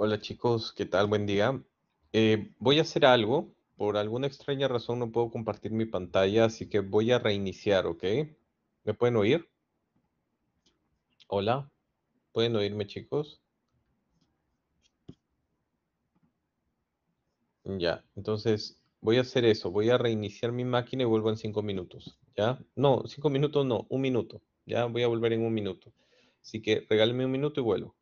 Hola chicos, ¿qué tal? Buen día. Eh, voy a hacer algo. Por alguna extraña razón no puedo compartir mi pantalla, así que voy a reiniciar, ¿ok? ¿Me pueden oír? Hola, ¿pueden oírme chicos? Ya, entonces voy a hacer eso, voy a reiniciar mi máquina y vuelvo en cinco minutos, ¿ya? No, cinco minutos no, un minuto, ya voy a volver en un minuto. Así que regálenme un minuto y vuelvo.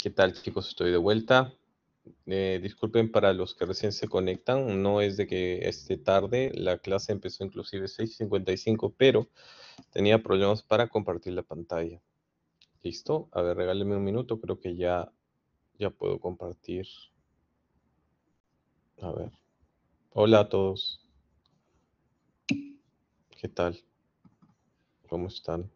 ¿Qué tal chicos? Estoy de vuelta. Eh, disculpen para los que recién se conectan, no es de que esté tarde, la clase empezó inclusive a 6.55, pero tenía problemas para compartir la pantalla. Listo, a ver, regálenme un minuto, creo que ya, ya puedo compartir. A ver. Hola a todos. ¿Qué tal? ¿Cómo están?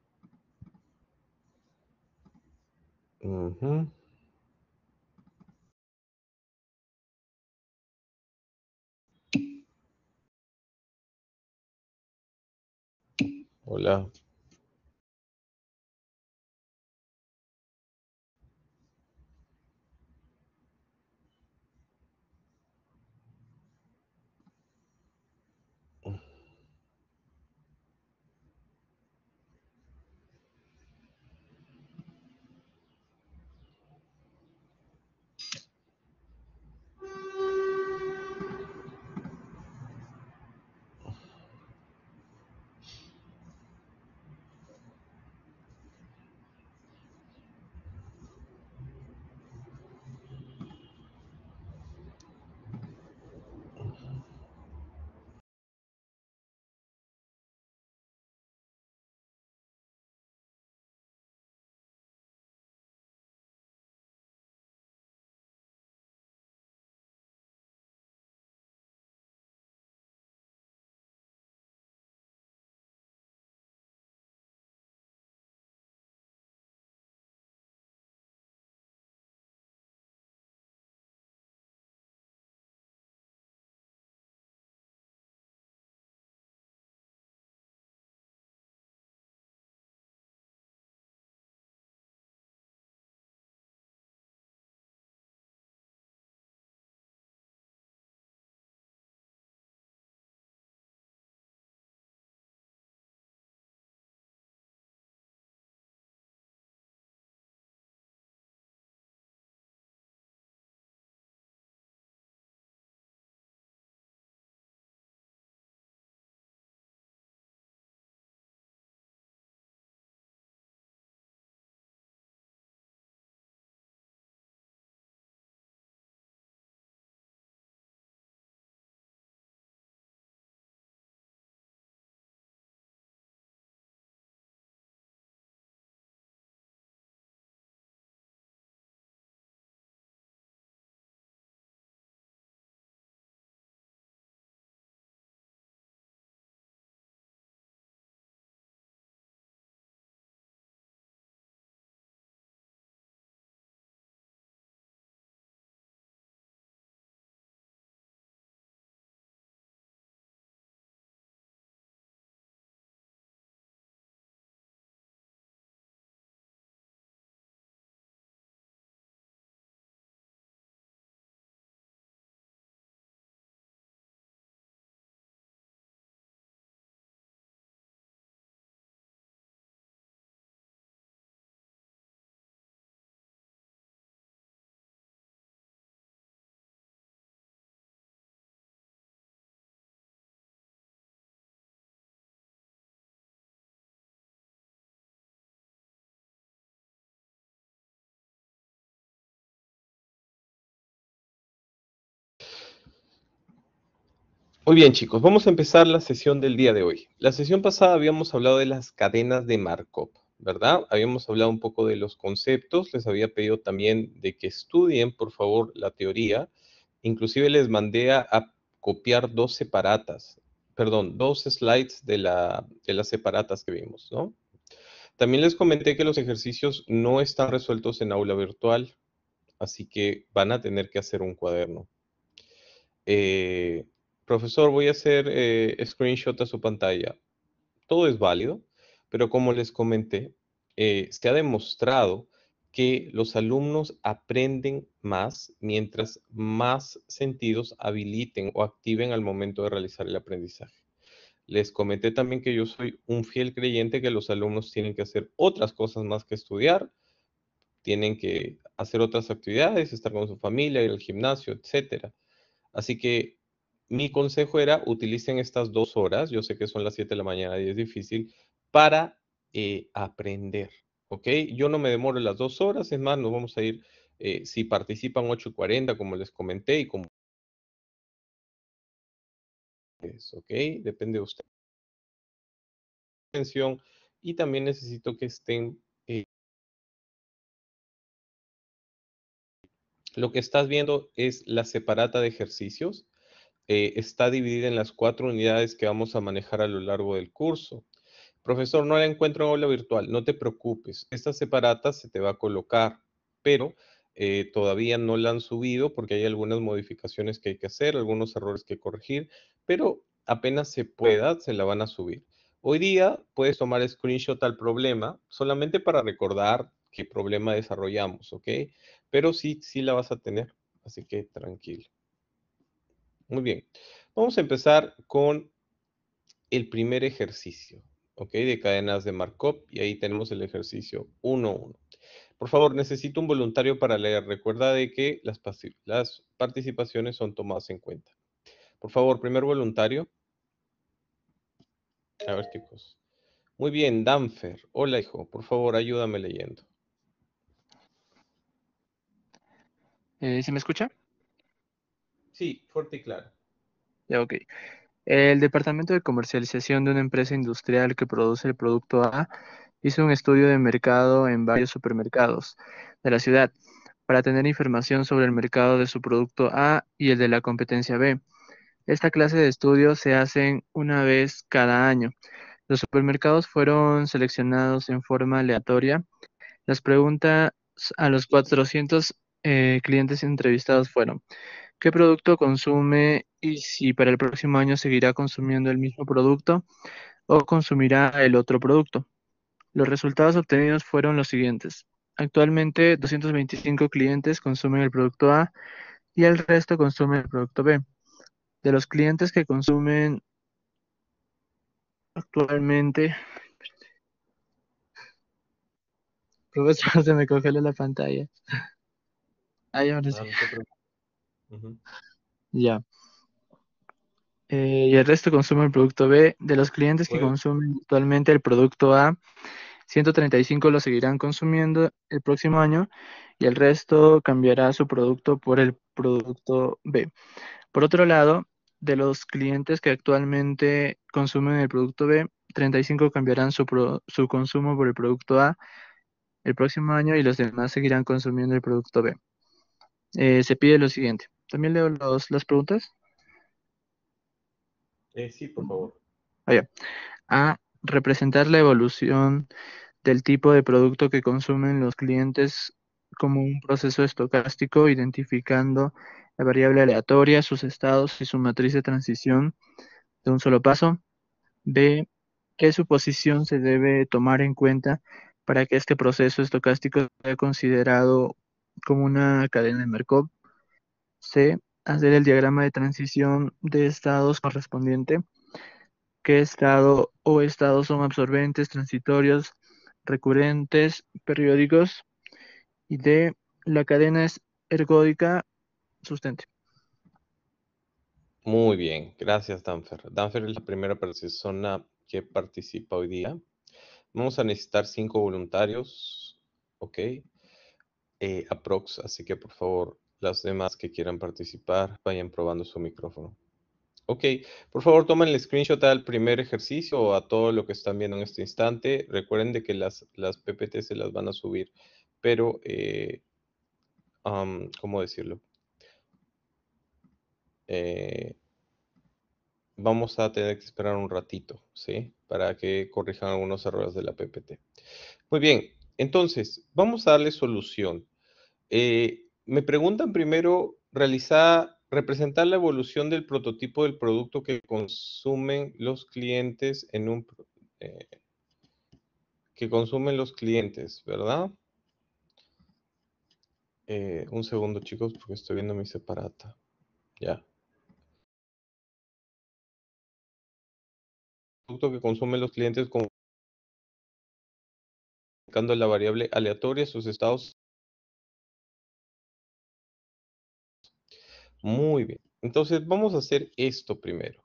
Hola. Muy bien, chicos, vamos a empezar la sesión del día de hoy. La sesión pasada habíamos hablado de las cadenas de Markov, ¿verdad? Habíamos hablado un poco de los conceptos, les había pedido también de que estudien, por favor, la teoría. Inclusive les mandé a, copiar dos separatas, perdón, dos slides de, las separatas que vimos, ¿no? También les comenté que los ejercicios no están resueltos en aula virtual, así que van a tener que hacer un cuaderno. Eh, profesor, voy a hacer eh, screenshot a su pantalla. Todo es válido, pero como les comenté, eh, se ha demostrado que los alumnos aprenden más mientras más sentidos habiliten o activen al momento de realizar el aprendizaje. Les comenté también que yo soy un fiel creyente que los alumnos tienen que hacer otras cosas más que estudiar, tienen que hacer otras actividades, estar con su familia, ir al gimnasio, etc. Así que mi consejo era utilicen estas dos horas, yo sé que son las 7 de la mañana y es difícil, para eh, aprender, ¿ok? Yo no me demoro las dos horas, es más, nos vamos a ir, eh, si participan 8 y 40, como les comenté, y como... ¿Ok? Depende de usted. Atención, y también necesito que estén... Eh lo que estás viendo es la separata de ejercicios eh, está dividida en las cuatro unidades que vamos a manejar a lo largo del curso. Profesor, no la encuentro en aula virtual, no te preocupes, esta separata se te va a colocar, pero eh, todavía no la han subido porque hay algunas modificaciones que hay que hacer, algunos errores que corregir, pero apenas se pueda, se la van a subir. Hoy día puedes tomar screenshot al problema solamente para recordar qué problema desarrollamos, ¿ok? Pero sí, sí la vas a tener, así que tranquilo. Muy bien. Vamos a empezar con el primer ejercicio, ¿ok? De cadenas de Markov y ahí tenemos el ejercicio 1-1. Por favor, necesito un voluntario para leer. Recuerda de que las, participaciones son tomadas en cuenta. Por favor, primer voluntario. A ver, chicos. Muy bien, Danfer. Hola, hijo. Por favor, ayúdame leyendo. Eh, ¿Se me escucha? Sí, fuerte y claro. Ya, ok. El Departamento de Comercialización de una empresa industrial que produce el producto A hizo un estudio de mercado en varios supermercados de la ciudad para tener información sobre el mercado de su producto A y el de la competencia B. Esta clase de estudios se hacen una vez cada año. Los supermercados fueron seleccionados en forma aleatoria. Las preguntas a los 400 eh, clientes entrevistados fueron, qué producto consume y si para el próximo año seguirá consumiendo el mismo producto o consumirá el otro producto. Los resultados obtenidos fueron los siguientes. Actualmente 225 clientes consumen el producto A y el resto consume el producto B. De los clientes que consumen actualmente... Profesor, se me coge la pantalla. Ahí ahora sí. Ah, ya. Eh, y el resto consume el producto B. De los clientes que consumen actualmente el producto A, 135 lo seguirán consumiendo el próximo año y el resto cambiará su producto por el producto B. Por otro lado, de los clientes que actualmente consumen el producto B, 35 cambiarán su, su consumo por el producto A el próximo año y los demás seguirán consumiendo el producto B. Eh, se pide lo siguiente. ¿También leo las preguntas? Eh, sí, por favor. Ah, A. Representar la evolución del tipo de producto que consumen los clientes como un proceso estocástico, identificando la variable aleatoria, sus estados y su matriz de transición de un solo paso. B. ¿Qué suposición se debe tomar en cuenta para que este proceso estocástico sea considerado como una cadena de Markov C. Hacer el diagrama de transición de estados correspondiente. ¿Qué estado o estados son absorbentes, transitorios, recurrentes, periódicos? Y D. La cadena es ergódica sustente. Muy bien, gracias Danfer. Danfer es la primera persona que participa hoy día. Vamos a necesitar cinco voluntarios, ¿ok? Eh, aprox, así que por favor las demás que quieran participar vayan probando su micrófono. Ok, por favor tomen el screenshot al primer ejercicio o a todo lo que están viendo en este instante. Recuerden de que las, las PPT se las van a subir, pero, eh, ¿cómo decirlo? Eh, vamos a tener que esperar un ratito, ¿sí? Para que corrijan algunos errores de la PPT. Muy bien, entonces, vamos a darle solución. Eh, me preguntan primero, realizar, representar la evolución del prototipo del producto que consumen los clientes en un... Eh, que consumen los clientes, ¿verdad? Eh, un segundo, chicos, porque estoy viendo mi separata. Ya. Producto que consumen los clientes con la variable aleatoria, sus estados Muy bien. Entonces vamos a hacer esto primero.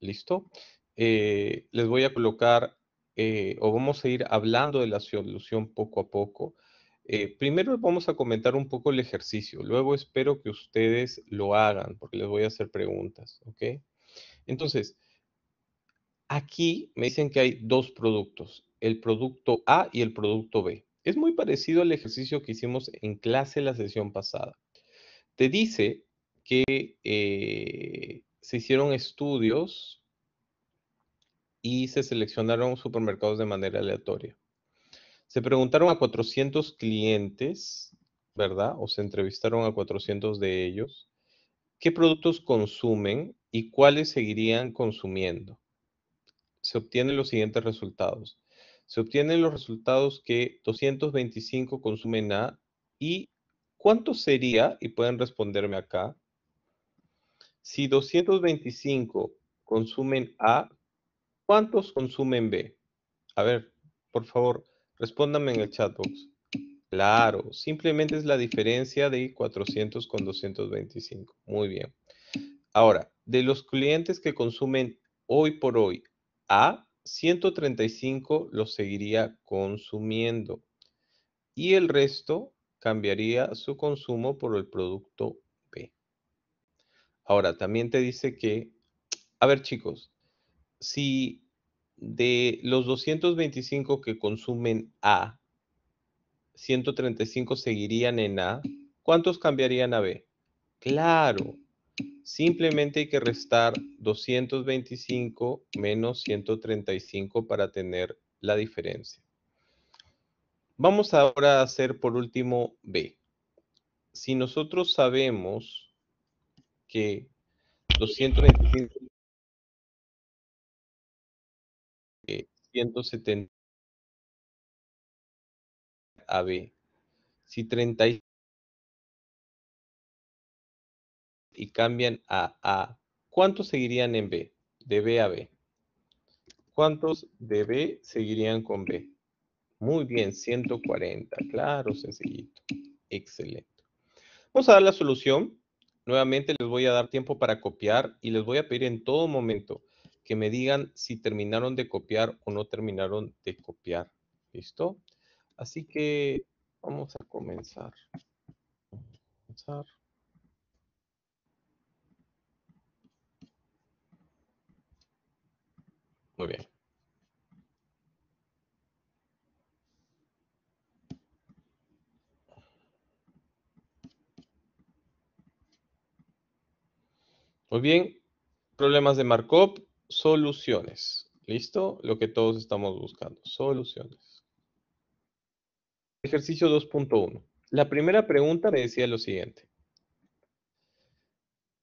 ¿Listo? Eh, les voy a colocar eh, o vamos a ir hablando de la solución poco a poco. Eh, primero vamos a comentar un poco el ejercicio, luego espero que ustedes lo hagan porque les voy a hacer preguntas, ¿ok? Entonces, aquí me dicen que hay dos productos, el producto A y el producto B. Es muy parecido al ejercicio que hicimos en clase la sesión pasada. Te dice que eh, se hicieron estudios y se seleccionaron supermercados de manera aleatoria. Se preguntaron a 400 clientes, ¿verdad? O se entrevistaron a 400 de ellos, qué productos consumen y cuáles seguirían consumiendo. Se obtienen los siguientes resultados. Se obtienen los resultados que 225 consumen A y cuánto sería, y pueden responderme acá, si 225 consumen A, ¿cuántos consumen B? A ver, por favor, respóndame en el chatbox. Claro, simplemente es la diferencia de 400 con 225. Muy bien. Ahora, de los clientes que consumen hoy por hoy A, 135 los seguiría consumiendo y el resto cambiaría su consumo por el producto Ahora, también te dice que, a ver chicos, si de los 225 que consumen A, 135 seguirían en A, ¿cuántos cambiarían a B? Claro, simplemente hay que restar 225 menos 135 para tener la diferencia. Vamos ahora a hacer por último B. Si nosotros sabemos que 225 eh, 170 B. Si 30 y cambian a A, ¿cuántos seguirían en B? De B a B. ¿Cuántos de B seguirían con B? Muy bien, 140. Claro, sencillito. Excelente. Vamos a dar la solución. Nuevamente les voy a dar tiempo para copiar y les voy a pedir en todo momento que me digan si terminaron de copiar o no terminaron de copiar. ¿Listo? Así que vamos a comenzar. comenzar. Muy bien. Muy bien, problemas de Markov, soluciones. ¿Listo? Lo que todos estamos buscando, soluciones. Ejercicio 2.1. La primera pregunta me decía lo siguiente.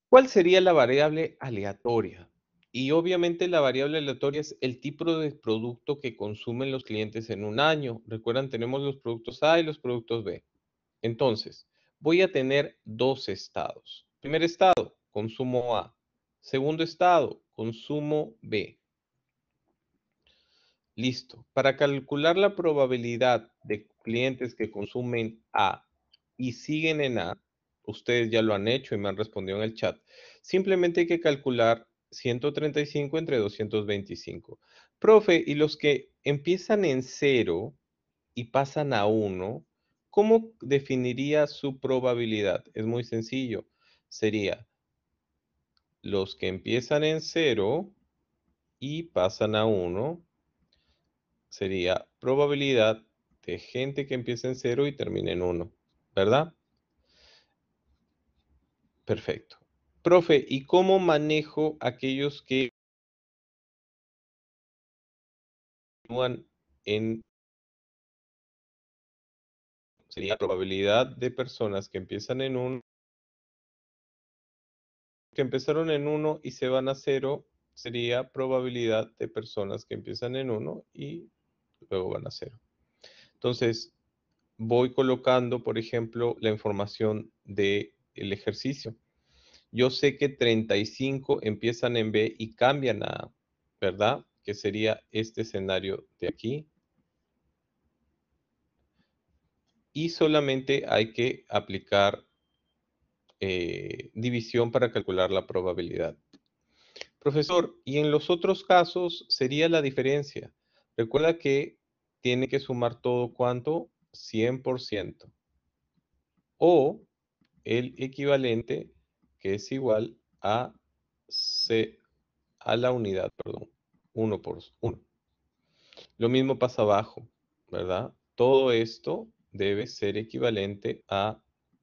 ¿Cuál sería la variable aleatoria? Y obviamente la variable aleatoria es el tipo de producto que consumen los clientes en un año. Recuerdan, tenemos los productos A y los productos B. Entonces, voy a tener dos estados. Primer estado, consumo A. Segundo estado, consumo B. Listo. Para calcular la probabilidad de clientes que consumen A y siguen en A, ustedes ya lo han hecho y me han respondido en el chat, simplemente hay que calcular 135 entre 225. Profe, y los que empiezan en 0 y pasan a 1, ¿cómo definiría su probabilidad? Es muy sencillo. Sería los que empiezan en 0 y pasan a 1 sería probabilidad de gente que empieza en 0 y termina en 1, ¿verdad? Perfecto. Profe, ¿y cómo manejo aquellos que continúan en sería probabilidad de personas que empiezan en 1 que empezaron en 1 y se van a 0 sería probabilidad de personas que empiezan en 1 y luego van a 0. Entonces, voy colocando, por ejemplo, la información del ejercicio. Yo sé que 35 empiezan en B y cambian a A, ¿verdad? Que sería este escenario de aquí. Y solamente hay que aplicar eh, división para calcular la probabilidad. Profesor, ¿y en los otros casos sería la diferencia? Recuerda que tiene que sumar todo cuanto 100% o el equivalente que es igual a C a la unidad, perdón, 1 por 1. Lo mismo pasa abajo, ¿verdad? Todo esto debe ser equivalente a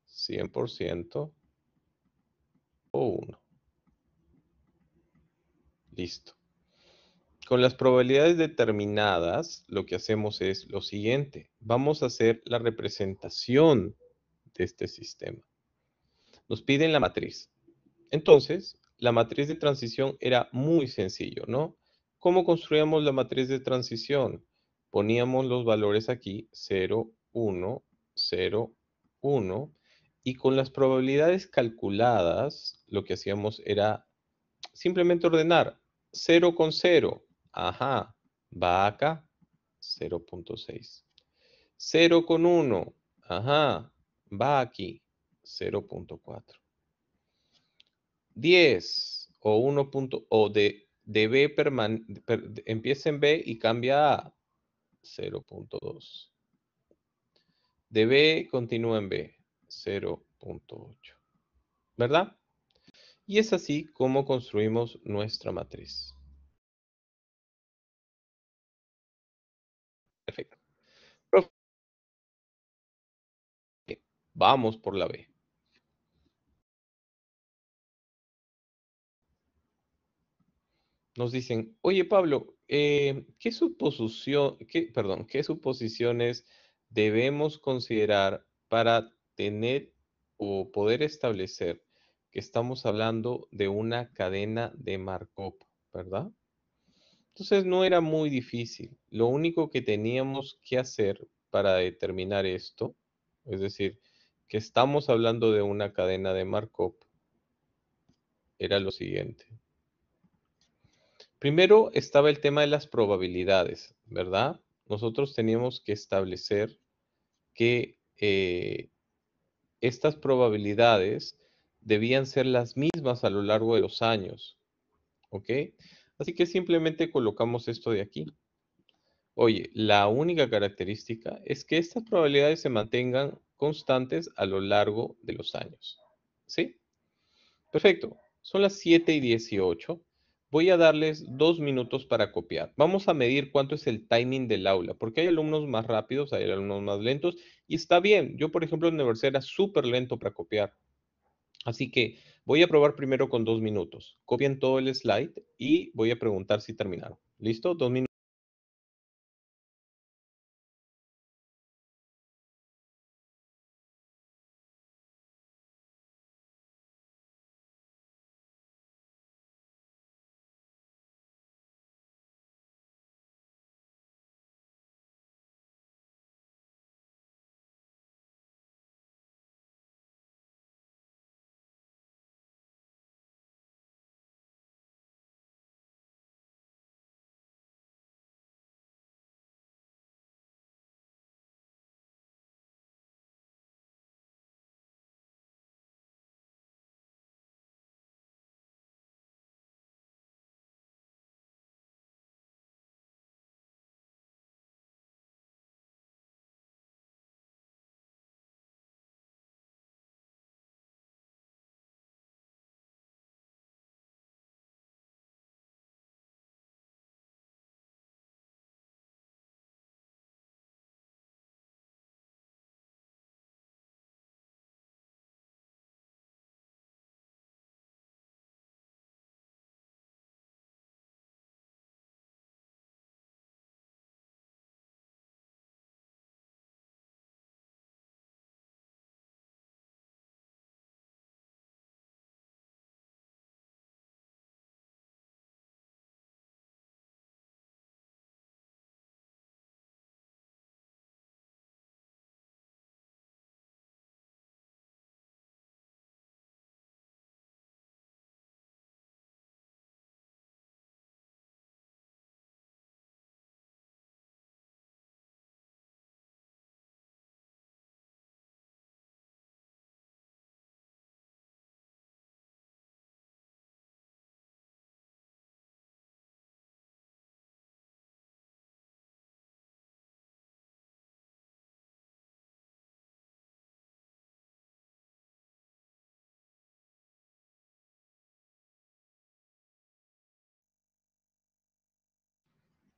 100% o 1. Listo. Con las probabilidades determinadas, lo que hacemos es lo siguiente. Vamos a hacer la representación de este sistema. Nos piden la matriz. Entonces, la matriz de transición era muy sencillo, ¿no? ¿Cómo construíamos la matriz de transición? Poníamos los valores aquí, 0, 1, 0, 1, y con las probabilidades calculadas, lo que hacíamos era simplemente ordenar 0 con 0. Ajá, va acá, 0.6. 0 con 1. Ajá, va aquí, 0.4. 10 o 1. o de, B empieza en B y cambia a 0.2. De B continúa en B. 0.8. ¿Verdad? Y es así como construimos nuestra matriz. Perfecto. Vamos por la B. Nos dicen, oye Pablo, eh, ¿qué, suposición, perdón, ¿qué suposiciones debemos considerar para tener o poder establecer que estamos hablando de una cadena de Markov, ¿verdad? Entonces no era muy difícil. Lo único que teníamos que hacer para determinar esto, es decir, que estamos hablando de una cadena de Markov, era lo siguiente. Primero estaba el tema de las probabilidades, ¿verdad? Nosotros teníamos que establecer que eh, estas probabilidades debían ser las mismas a lo largo de los años. ¿Ok? Así que simplemente colocamos esto de aquí. Oye, la única característica es que estas probabilidades se mantengan constantes a lo largo de los años. ¿Sí? Perfecto. Son las 7 y 18 voy a darles dos minutos para copiar. Vamos a medir cuánto es el timing del aula, porque hay alumnos más rápidos, hay alumnos más lentos, y está bien. Yo, por ejemplo, en la universidad era súper lento para copiar. Así que voy a probar primero con dos minutos. Copien todo el slide y voy a preguntar si terminaron. ¿Listo? Dos minutos.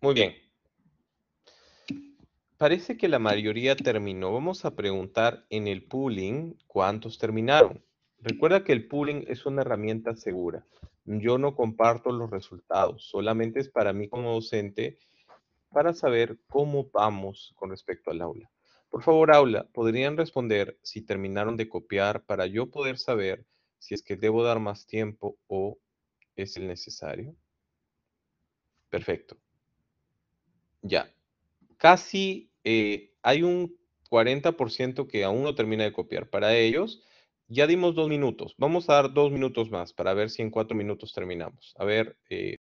Muy bien. Parece que la mayoría terminó. Vamos a preguntar en el pooling cuántos terminaron. Recuerda que el pooling es una herramienta segura. Yo no comparto los resultados, solamente es para mí como docente para saber cómo vamos con respecto al aula. Por favor, aula, podrían responder si terminaron de copiar para yo poder saber si es que debo dar más tiempo o es el necesario. Perfecto. Ya. Casi eh, hay un 40% que aún no termina de copiar. Para ellos, ya dimos dos minutos. Vamos a dar dos minutos más para ver si en cuatro minutos terminamos. A ver, eh,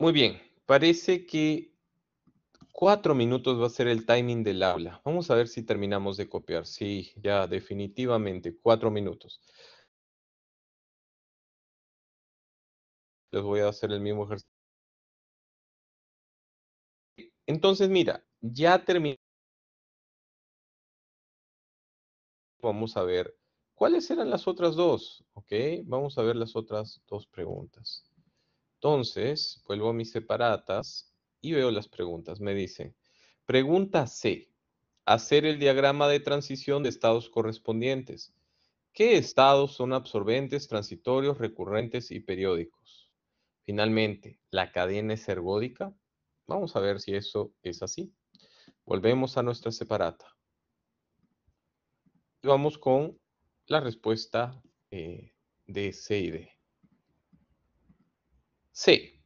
Muy bien, parece que cuatro minutos va a ser el timing del aula. Vamos a ver si terminamos de copiar. Sí, ya definitivamente, cuatro minutos. Les voy a hacer el mismo ejercicio. Entonces, mira, ya terminamos. Vamos a ver cuáles eran las otras dos, ¿ok? Vamos a ver las otras dos preguntas. Entonces, vuelvo a mis separatas y veo las preguntas. Me dicen, pregunta C, hacer el diagrama de transición de estados correspondientes. ¿Qué estados son absorbentes, transitorios, recurrentes y periódicos? Finalmente, ¿la cadena es ergódica? Vamos a ver si eso es así. Volvemos a nuestra separata. Y vamos con la respuesta eh, de C y D. C.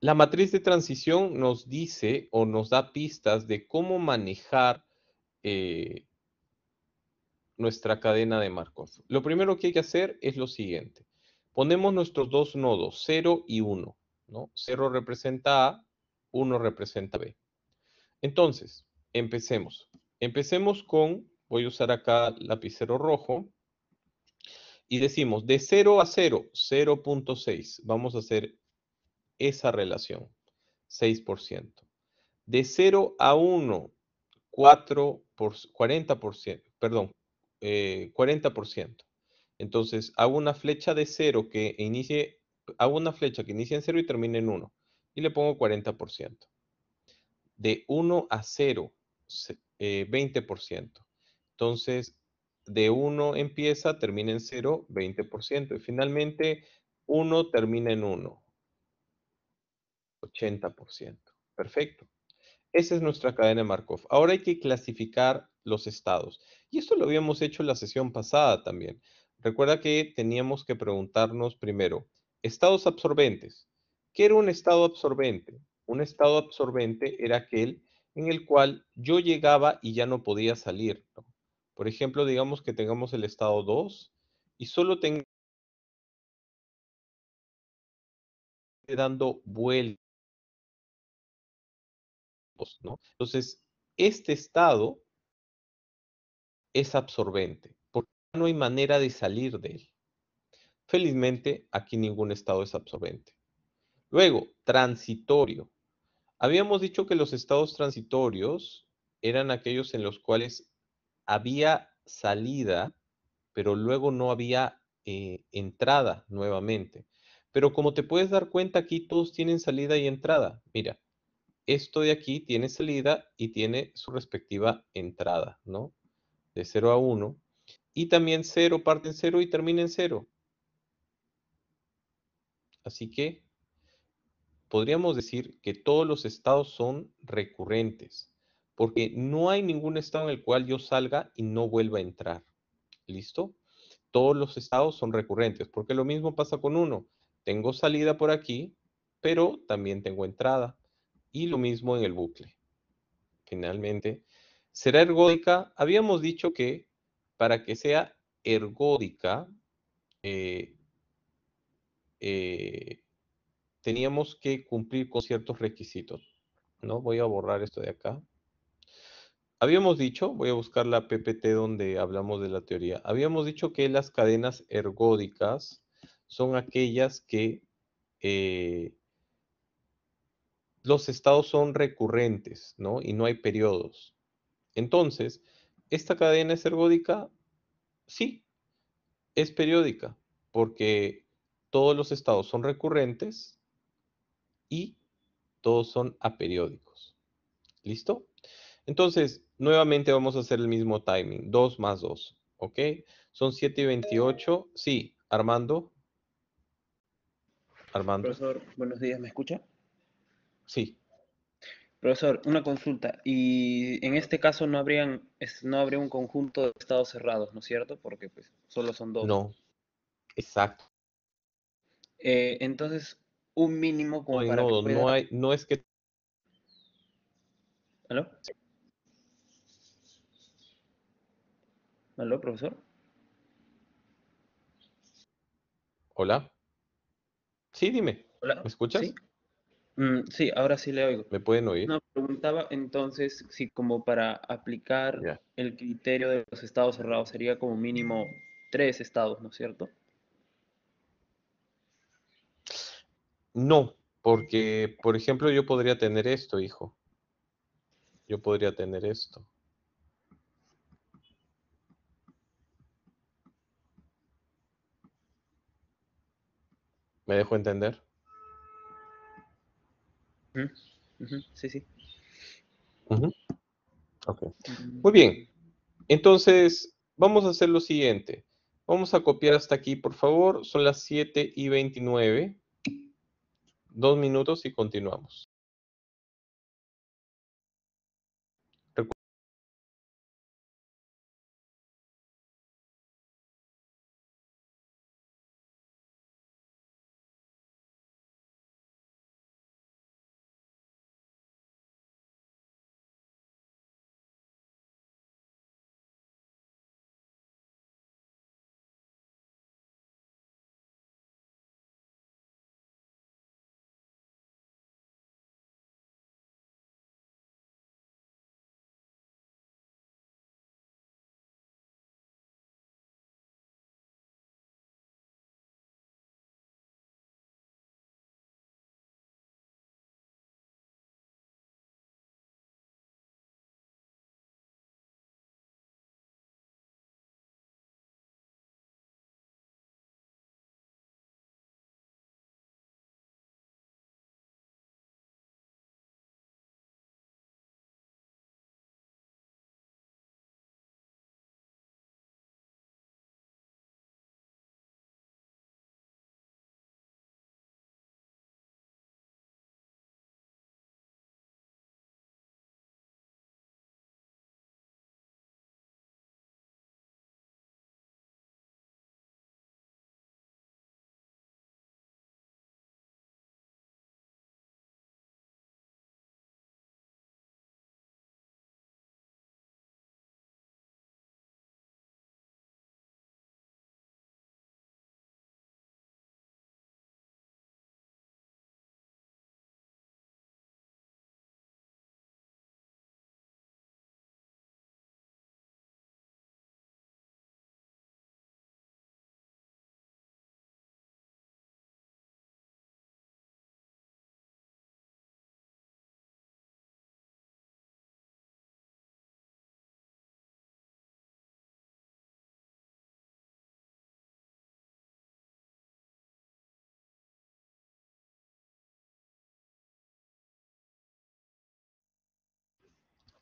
La matriz de transición nos dice o nos da pistas de cómo manejar eh, nuestra cadena de Markov. Lo primero que hay que hacer es lo siguiente. Ponemos nuestros dos nodos, 0 y 1. ¿no? 0 representa A, 1 representa B. Entonces, empecemos. Empecemos con, voy a usar acá lapicero rojo, y decimos de 0 a 0, 0.6, vamos a hacer esa relación, 6%. De 0 a 1, 4 por, 40%, perdón, 40%. Eh, Entonces, hago una flecha de 0 que inicie, hago una flecha que inicie en 0 y termine en 1 y le pongo 40%. De 1 a 0, 20%. Eh, Entonces, de 1 empieza, termina en 0, 20%. Y finalmente, 1 termina en 1, 80%. Perfecto. Esa es nuestra cadena de Markov. Ahora hay que clasificar los estados. Y esto lo habíamos hecho en la sesión pasada también. Recuerda que teníamos que preguntarnos primero, estados absorbentes. ¿Qué era un estado absorbente? Un estado absorbente era aquel en el cual yo llegaba y ya no podía salir. ¿no? Por ejemplo, digamos que tengamos el estado 2 y solo tenga dando vueltas, ¿no? Entonces, este estado es absorbente, porque no hay manera de salir de él. Felizmente, aquí ningún estado es absorbente. Luego, transitorio. Habíamos dicho que los estados transitorios eran aquellos en los cuales había salida, pero luego no había eh, entrada nuevamente. Pero como te puedes dar cuenta, aquí todos tienen salida y entrada. Mira, esto de aquí tiene salida y tiene su respectiva entrada, ¿no? De 0 a 1. Y también 0 parte en 0 y termina en 0. Así que podríamos decir que todos los estados son recurrentes porque no hay ningún estado en el cual yo salga y no vuelva a entrar. ¿Listo? Todos los estados son recurrentes, porque lo mismo pasa con uno. Tengo salida por aquí, pero también tengo entrada. Y lo mismo en el bucle. Finalmente, será ergódica. Habíamos dicho que para que sea ergódica, eh, eh, teníamos que cumplir con ciertos requisitos. ¿no? Voy a borrar esto de acá. Habíamos dicho, voy a buscar la PPT donde hablamos de la teoría, habíamos dicho que las cadenas ergódicas son aquellas que eh, los estados son recurrentes, ¿no? Y no hay periodos. Entonces, ¿esta cadena es ergódica? Sí, es periódica, porque todos los estados son recurrentes y todos son aperiódicos. ¿Listo? Entonces, Nuevamente vamos a hacer el mismo timing, 2 más 2, ¿ok? Son 7 y 28. Sí, Armando. Armando. Profesor, buenos días, ¿me escucha? Sí. Profesor, una consulta. Y en este caso no habrían, no habría un conjunto de estados cerrados, ¿no es cierto? Porque pues solo son dos. No. Exacto. Eh, entonces, un mínimo como no no no es que. ¿Aló? Sí. ¿Aló, profesor? Hola. Sí, dime. ¿Me escuchas? Mm, ¿Sí? ahora sí le oigo. ¿Me pueden oír? No, preguntaba entonces si como para aplicar el criterio de los estados cerrados sería como mínimo tres estados, ¿no es cierto? No, porque, por ejemplo, yo podría tener esto, hijo. Yo podría tener esto. ¿Me dejo entender? Sí, sí. Mm. Muy bien. Entonces, vamos a hacer lo siguiente. Vamos a copiar hasta aquí, por favor. Son las 7 y 29. Dos minutos y continuamos.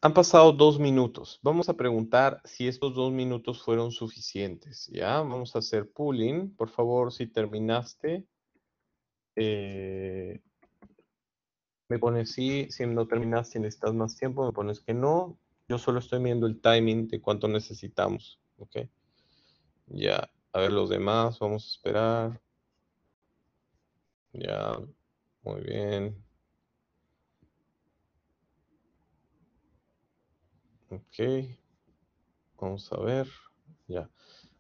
Han pasado dos minutos. Vamos a preguntar si estos dos minutos fueron suficientes. ¿ya? Vamos a hacer pooling. Por favor, si terminaste, eh, me pones sí. Si no terminaste y necesitas más tiempo, me pones que no. Yo solo estoy viendo el timing de cuánto necesitamos. ¿ok? Ya, a ver los demás. Vamos a esperar. Ya, muy bien. Ok. Vamos a ver. Ya.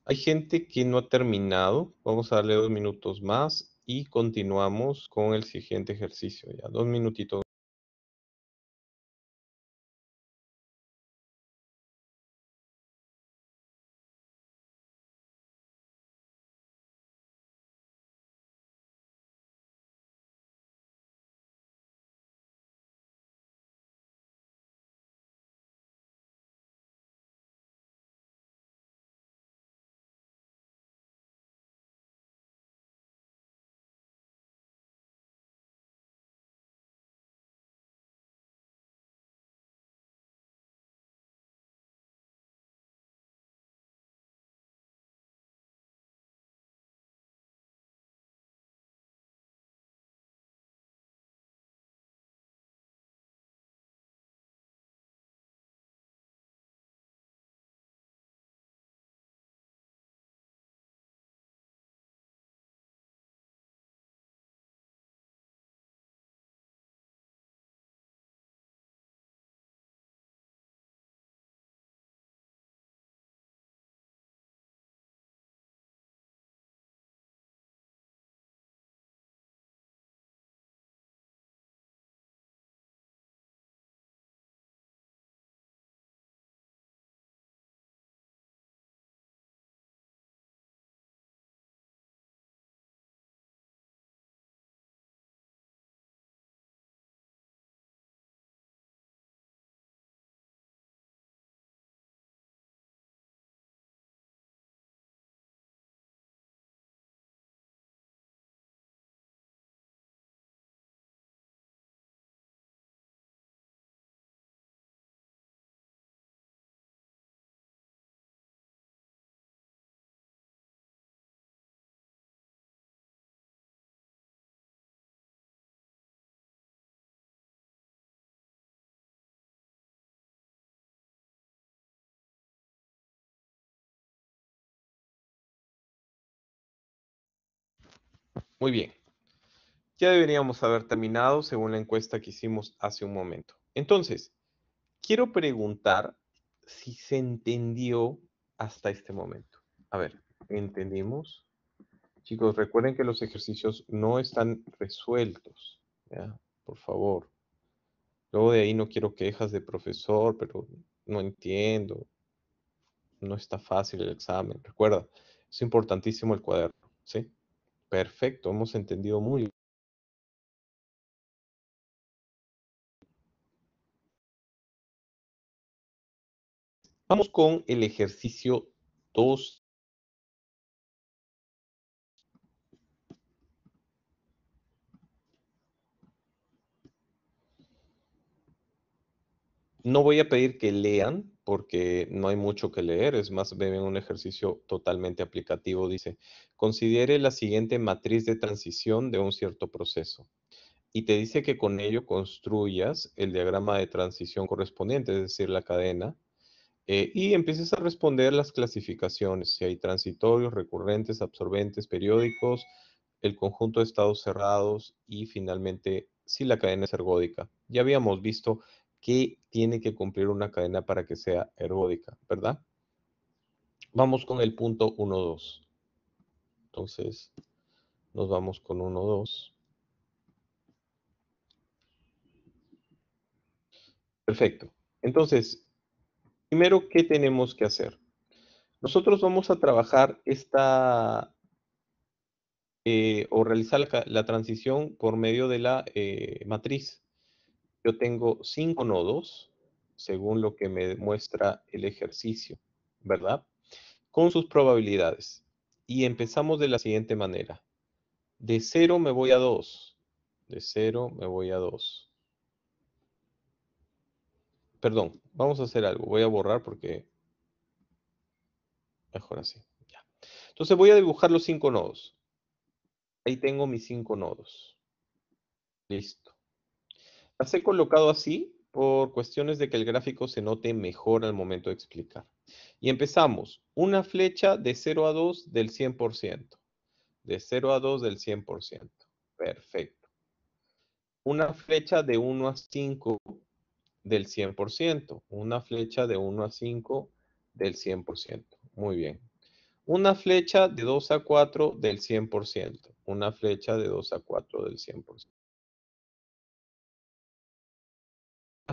Hay gente que no ha terminado. Vamos a darle dos minutos más y continuamos con el siguiente ejercicio. Ya, dos minutitos. Muy bien. Ya deberíamos haber terminado según la encuesta que hicimos hace un momento. Entonces, quiero preguntar si se entendió hasta este momento. A ver, ¿entendimos? Chicos, recuerden que los ejercicios no están resueltos, ¿ya? Por favor. Luego de ahí no quiero quejas de profesor, pero no entiendo. No está fácil el examen. Recuerda, es importantísimo el cuaderno, ¿sí? Perfecto, hemos entendido muy bien. Vamos con el ejercicio 2. No voy a pedir que lean, porque no hay mucho que leer, es más bien un ejercicio totalmente aplicativo. Dice, considere la siguiente matriz de transición de un cierto proceso. Y te dice que con ello construyas el diagrama de transición correspondiente, es decir, la cadena, eh, y empieces a responder las clasificaciones, si hay transitorios, recurrentes, absorbentes, periódicos, el conjunto de estados cerrados y finalmente si la cadena es ergódica. Ya habíamos visto que tiene que cumplir una cadena para que sea ergódica, ¿verdad? Vamos con el punto 2. Entonces, nos vamos con 2. Perfecto. Entonces, primero, ¿qué tenemos que hacer? Nosotros vamos a trabajar esta eh, o realizar la, transición por medio de la eh, matriz yo tengo cinco nodos, según lo que me muestra el ejercicio, ¿verdad? Con sus probabilidades. Y empezamos de la siguiente manera. De cero me voy a dos. De cero me voy a dos. Perdón, vamos a hacer algo. Voy a borrar porque... Mejor así. Ya. Entonces voy a dibujar los cinco nodos. Ahí tengo mis cinco nodos. Listo. Las he colocado así por cuestiones de que el gráfico se note mejor al momento de explicar. Y empezamos. Una flecha de 0 a 2 del 100%. De 0 a 2 del 100%. Perfecto. Una flecha de 1 a 5 del 100%. Una flecha de 1 a 5 del 100%. Muy bien. Una flecha de 2 a 4 del 100%. Una flecha de 2 a 4 del 100%.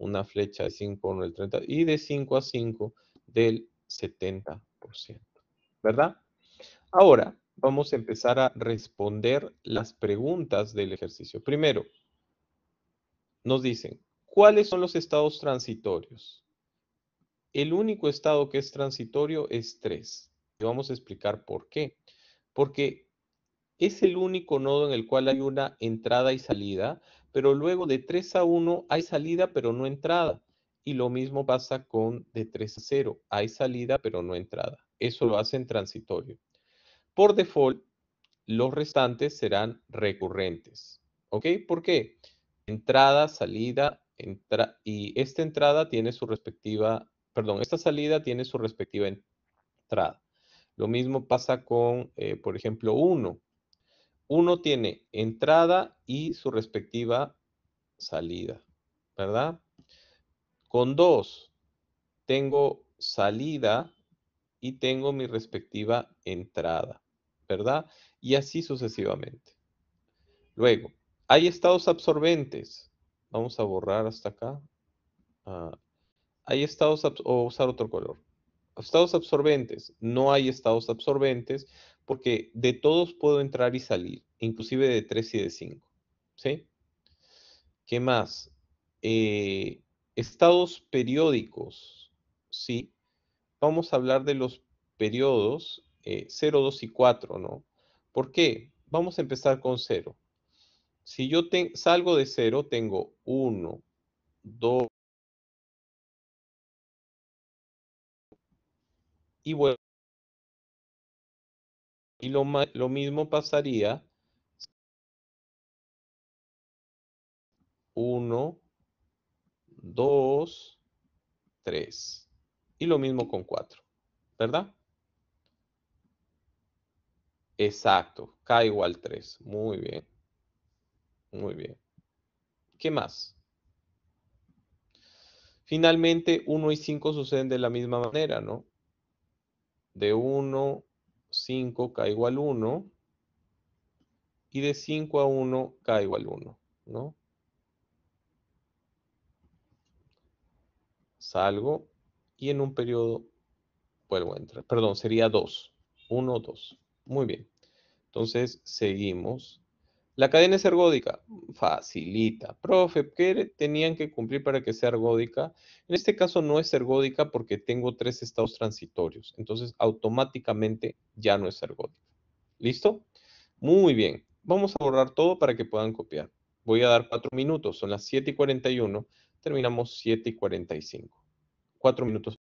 una flecha de 5 a 1 del 30 y de 5 a 5 del 70%. ¿Verdad? Ahora vamos a empezar a responder las preguntas del ejercicio. Primero, nos dicen, ¿cuáles son los estados transitorios? El único estado que es transitorio es 3. Y vamos a explicar por qué. Porque es el único nodo en el cual hay una entrada y salida, pero luego de 3 a 1 hay salida pero no entrada. Y lo mismo pasa con de 3 a 0, hay salida pero no entrada. Eso lo hacen transitorio. Por default, los restantes serán recurrentes. ¿Ok? ¿Por qué? Entrada, salida, entra y esta entrada tiene su respectiva, perdón, esta salida tiene su respectiva entrada. Lo mismo pasa con, eh, por ejemplo, 1 uno tiene entrada y su respectiva salida, ¿verdad? Con dos, tengo salida y tengo mi respectiva entrada, ¿verdad? Y así sucesivamente. Luego, hay estados absorbentes. Vamos a borrar hasta acá. Ah, hay estados, o usar otro color. Estados absorbentes. No hay estados absorbentes porque de todos puedo entrar y salir, inclusive de 3 y de 5. ¿Sí? ¿Qué más? Eh, estados periódicos, ¿sí? Vamos a hablar de los periodos 0, eh, 2 y 4, ¿no? ¿Por qué? Vamos a empezar con 0. Si yo salgo de 0, tengo 1, 2, y vuelvo y lo, mismo pasaría 1, 2, 3. Y lo mismo con 4, ¿verdad? Exacto, K igual 3. Muy bien. Muy bien. ¿Qué más? Finalmente, 1 y 5 suceden de la misma manera, ¿no? De 1 5, K igual 1. Y de 5 a 1, K igual 1, ¿no? Salgo y en un periodo vuelvo a entrar. Perdón, sería 2. 1, 2. Muy bien. Entonces, seguimos la cadena es ergódica. Facilita. Profe, ¿qué tenían que cumplir para que sea ergódica? En este caso no es ergódica porque tengo tres estados transitorios. Entonces, automáticamente ya no es ergódica. ¿Listo? Muy bien. Vamos a borrar todo para que puedan copiar. Voy a dar cuatro minutos. Son las 7 y 41. Terminamos 7 y 45. Cuatro minutos.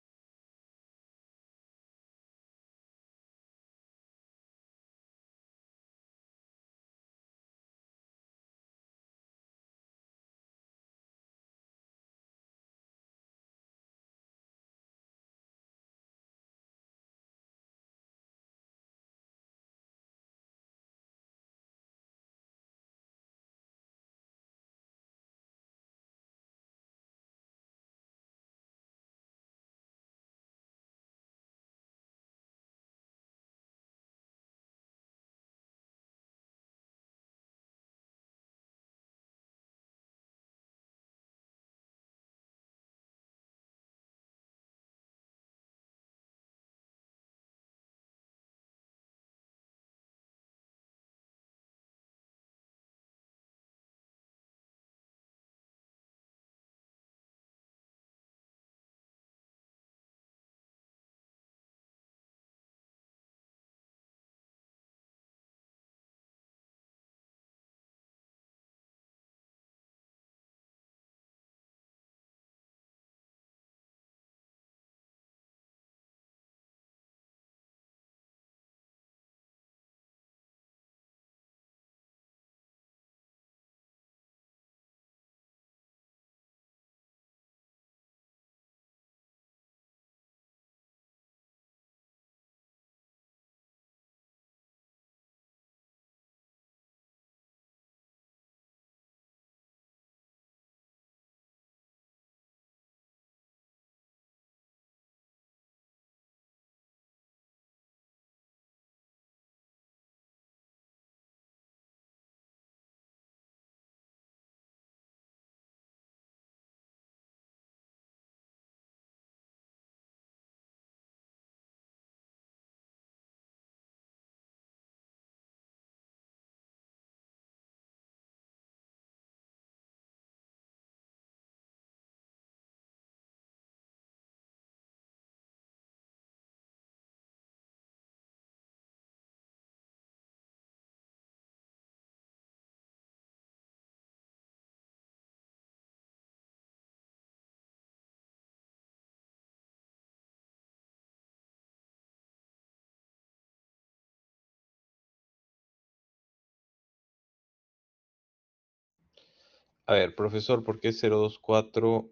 A ver, profesor, ¿por qué 024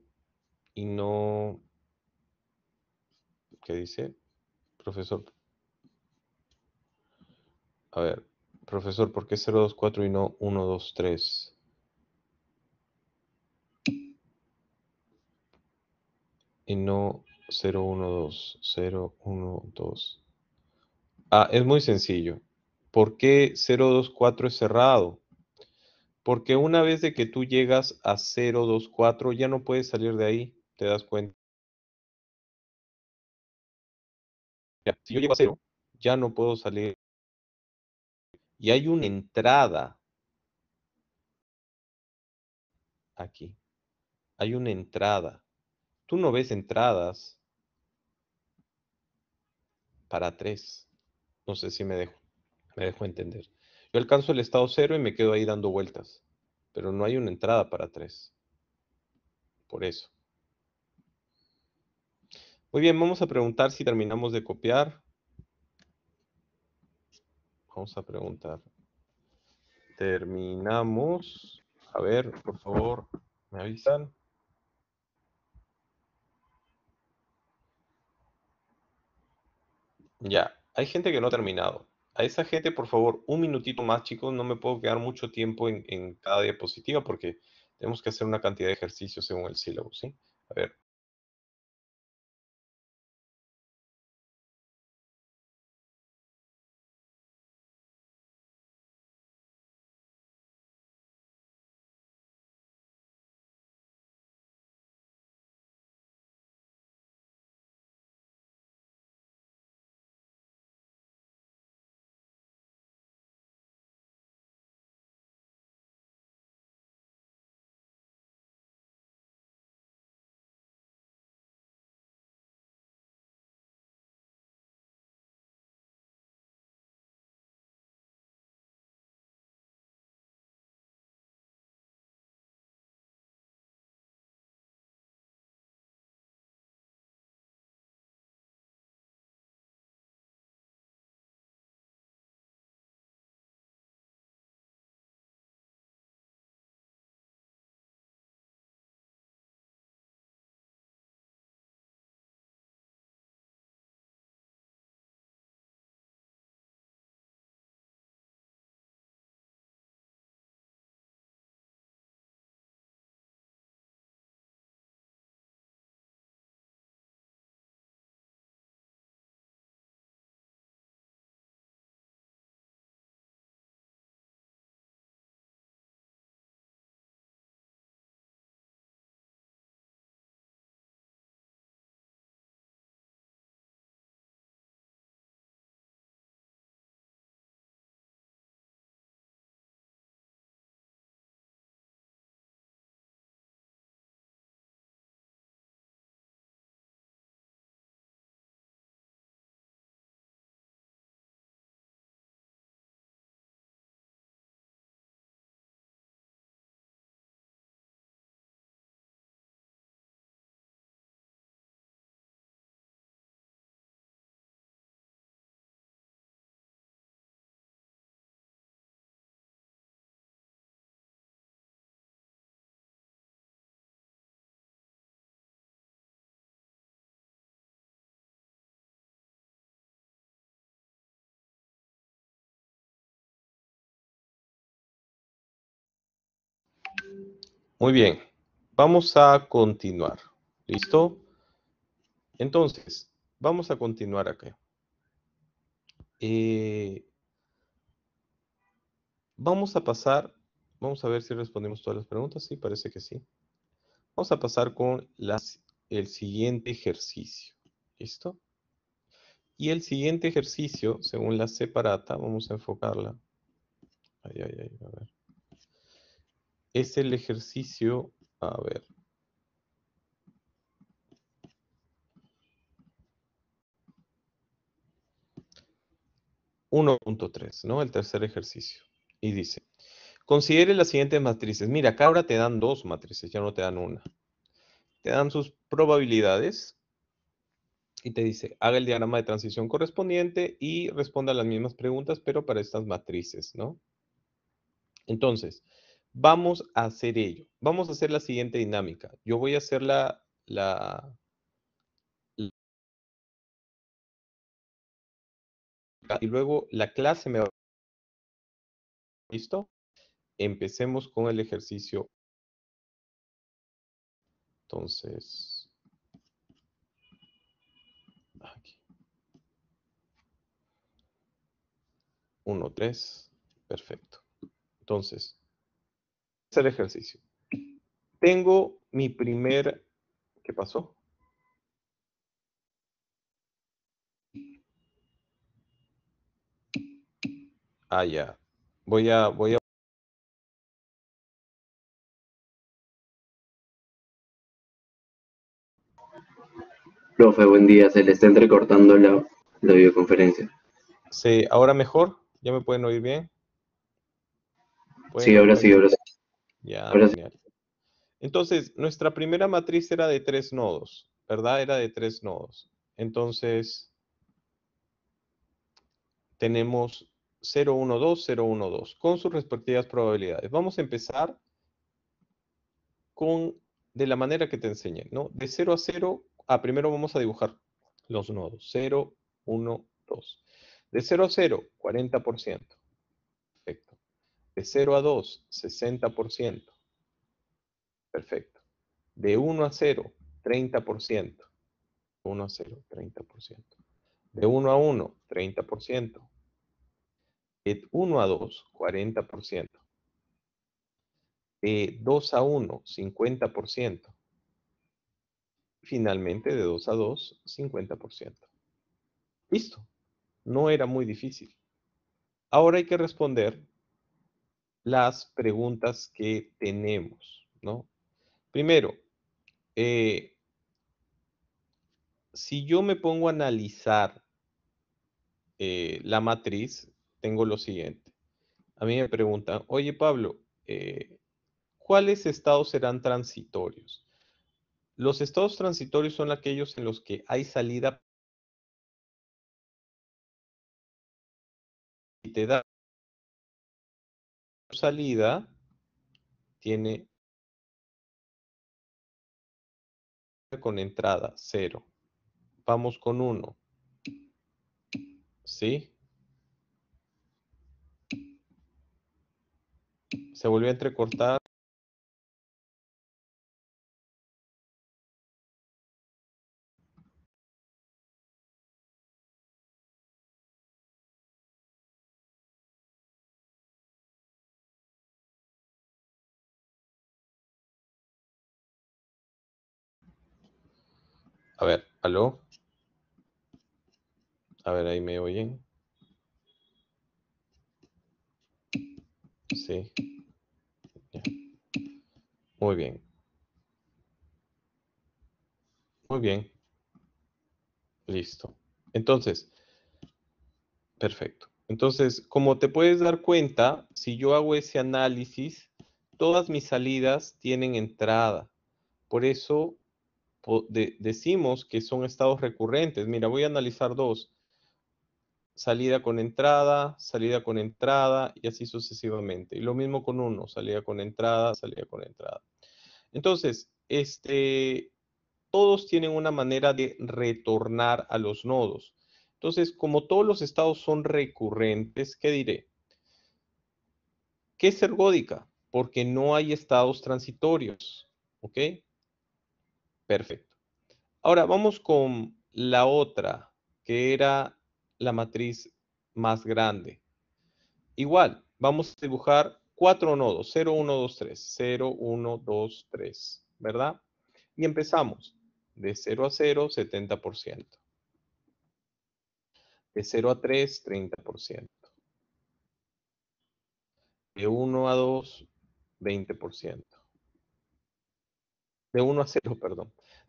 y no... ¿Qué dice? Profesor. A ver, profesor, ¿por qué 024 y no 123? Y no 012, 012. Ah, es muy sencillo. ¿Por qué 024 es cerrado? Porque una vez de que tú llegas a 0, 2, 4, ya no puedes salir de ahí, te das cuenta. si yo llego a 0, ya no puedo salir. Y hay una entrada aquí. Hay una entrada. Tú no ves entradas para 3. No sé si me dejo, me dejo entender. Yo alcanzo el estado cero y me quedo ahí dando vueltas, pero no hay una entrada para 3. Por eso. Muy bien, vamos a preguntar si terminamos de copiar. Vamos a preguntar. Terminamos. A ver, por favor, me avisan. Ya, hay gente que no ha terminado a esa gente, por favor, un minutito más, chicos. No me puedo quedar mucho tiempo en, cada diapositiva porque tenemos que hacer una cantidad de ejercicios según el sílabo, ¿sí? A ver, Muy bien, vamos a continuar. ¿Listo? Entonces, vamos a continuar acá. Eh, vamos a pasar, vamos a ver si respondemos todas las preguntas. Sí, parece que sí. Vamos a pasar con el siguiente ejercicio. ¿Listo? Y el siguiente ejercicio, según la separata, vamos a enfocarla. Ay, ay, ay, a ver es el ejercicio, a ver. ...1.3, ¿no? El tercer ejercicio. Y dice... Considere las siguientes matrices. Mira, acá ahora te dan dos matrices, ya no te dan una. Te dan sus probabilidades. Y te dice, haga el diagrama de transición correspondiente y responda las mismas preguntas, pero para estas matrices, ¿no? Entonces, Vamos a hacer ello. Vamos a hacer la siguiente dinámica. Yo voy a hacer la, y luego la clase me va. ¿Listo? Empecemos con el ejercicio. Entonces, aquí. Uno, tres. perfecto. Entonces, el ejercicio. Tengo mi primer... ¿Qué pasó? Ah, ya. Voy a... Voy a... Profe, buen día. Se le está entrecortando la, videoconferencia. Sí, ahora mejor. ¿Ya me pueden oír bien? sí, ahora sí, ahora sí. Ya, Entonces, nuestra primera matriz era de tres nodos, ¿verdad? Era de tres nodos. Entonces, tenemos 0, 1, 2, 0, 1, 2, con sus respectivas probabilidades. Vamos a empezar con, de la manera que te enseñé, ¿no? De 0 a 0, ah, primero vamos a dibujar los nodos, 0, 1, 2. De 0 a 0, 40%. De 0 a 2, 60%. Perfecto. De 1 a 0, 30%. 1 a 0, 30%. De 1 a 1, 30%. De 1 a 2, 40%. De 2 a 1, 50%. Finalmente, de 2 a 2, 50%. Listo. No era muy difícil. Ahora hay que responder las preguntas que tenemos, ¿no? Primero, eh, si yo me pongo a analizar eh, la matriz, tengo lo siguiente. A mí me preguntan, oye Pablo, eh, ¿cuáles estados serán transitorios? Los estados transitorios son aquellos en los que hay salida y te da salida tiene con entrada 0. Vamos con 1. ¿Sí? Se volvió a entrecortar. A ver, aló. A ver, ahí me oyen. Sí. Muy bien. Muy bien. Listo. Entonces, perfecto. Entonces, como te puedes dar cuenta, si yo hago ese análisis, todas mis salidas tienen entrada. Por eso decimos que son estados recurrentes. Mira, voy a analizar dos. Salida con entrada, salida con entrada y así sucesivamente. Y lo mismo con uno, salida con entrada, salida con entrada. Entonces, este, todos tienen una manera de retornar a los nodos. Entonces, como todos los estados son recurrentes, ¿qué diré? ¿Qué es ergódica? Porque no hay estados transitorios, ¿ok? Perfecto. Ahora vamos con la otra, que era la matriz más grande. Igual, vamos a dibujar cuatro nodos, 0, 1, 2, 3, 0, 1, 2, 3, ¿verdad? Y empezamos de 0 a 0, 70%. De 0 a 3, 30%. De 1 a 2, 20%. De 1 a 0, perdón.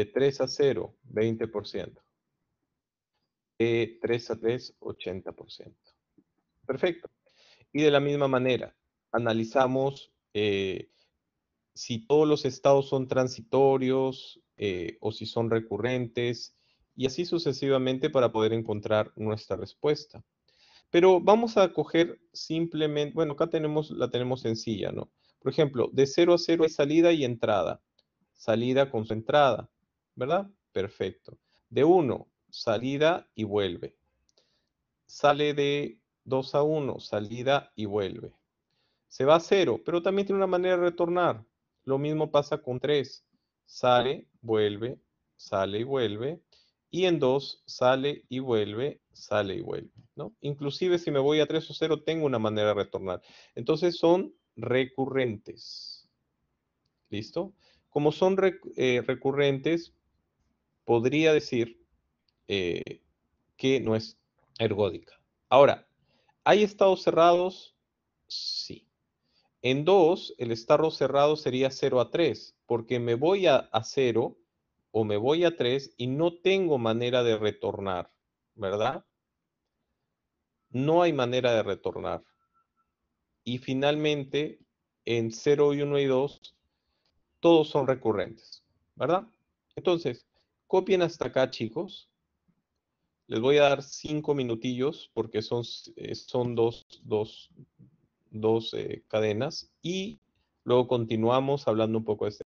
De 3 a 0, 20%. De 3 a 3, 80%. Perfecto. Y de la misma manera, analizamos eh, si todos los estados son transitorios eh, o si son recurrentes y así sucesivamente para poder encontrar nuestra respuesta. Pero vamos a coger simplemente, bueno, acá tenemos, la tenemos sencilla, ¿no? Por ejemplo, de 0 a 0 es salida y entrada. Salida con su entrada. ¿verdad? Perfecto. De 1, salida y vuelve. Sale de 2 a 1, salida y vuelve. Se va a 0, pero también tiene una manera de retornar. Lo mismo pasa con 3. Sale, vuelve, sale y vuelve. Y en 2, sale y vuelve, sale y vuelve. ¿no? Inclusive si me voy a 3 o 0, tengo una manera de retornar. Entonces son recurrentes. ¿Listo? Como son eh, recurrentes, podría decir eh, que no es ergódica. Ahora, ¿hay estados cerrados? Sí. En 2, el estado cerrado sería 0 a 3, porque me voy a 0 o me voy a 3 y no tengo manera de retornar, ¿verdad? No hay manera de retornar. Y finalmente, en 0 y 1 y 2, todos son recurrentes, ¿verdad? Entonces, Copien hasta acá, chicos. Les voy a dar cinco minutillos porque son, eh, son dos, dos, eh, cadenas y luego continuamos hablando un poco de este.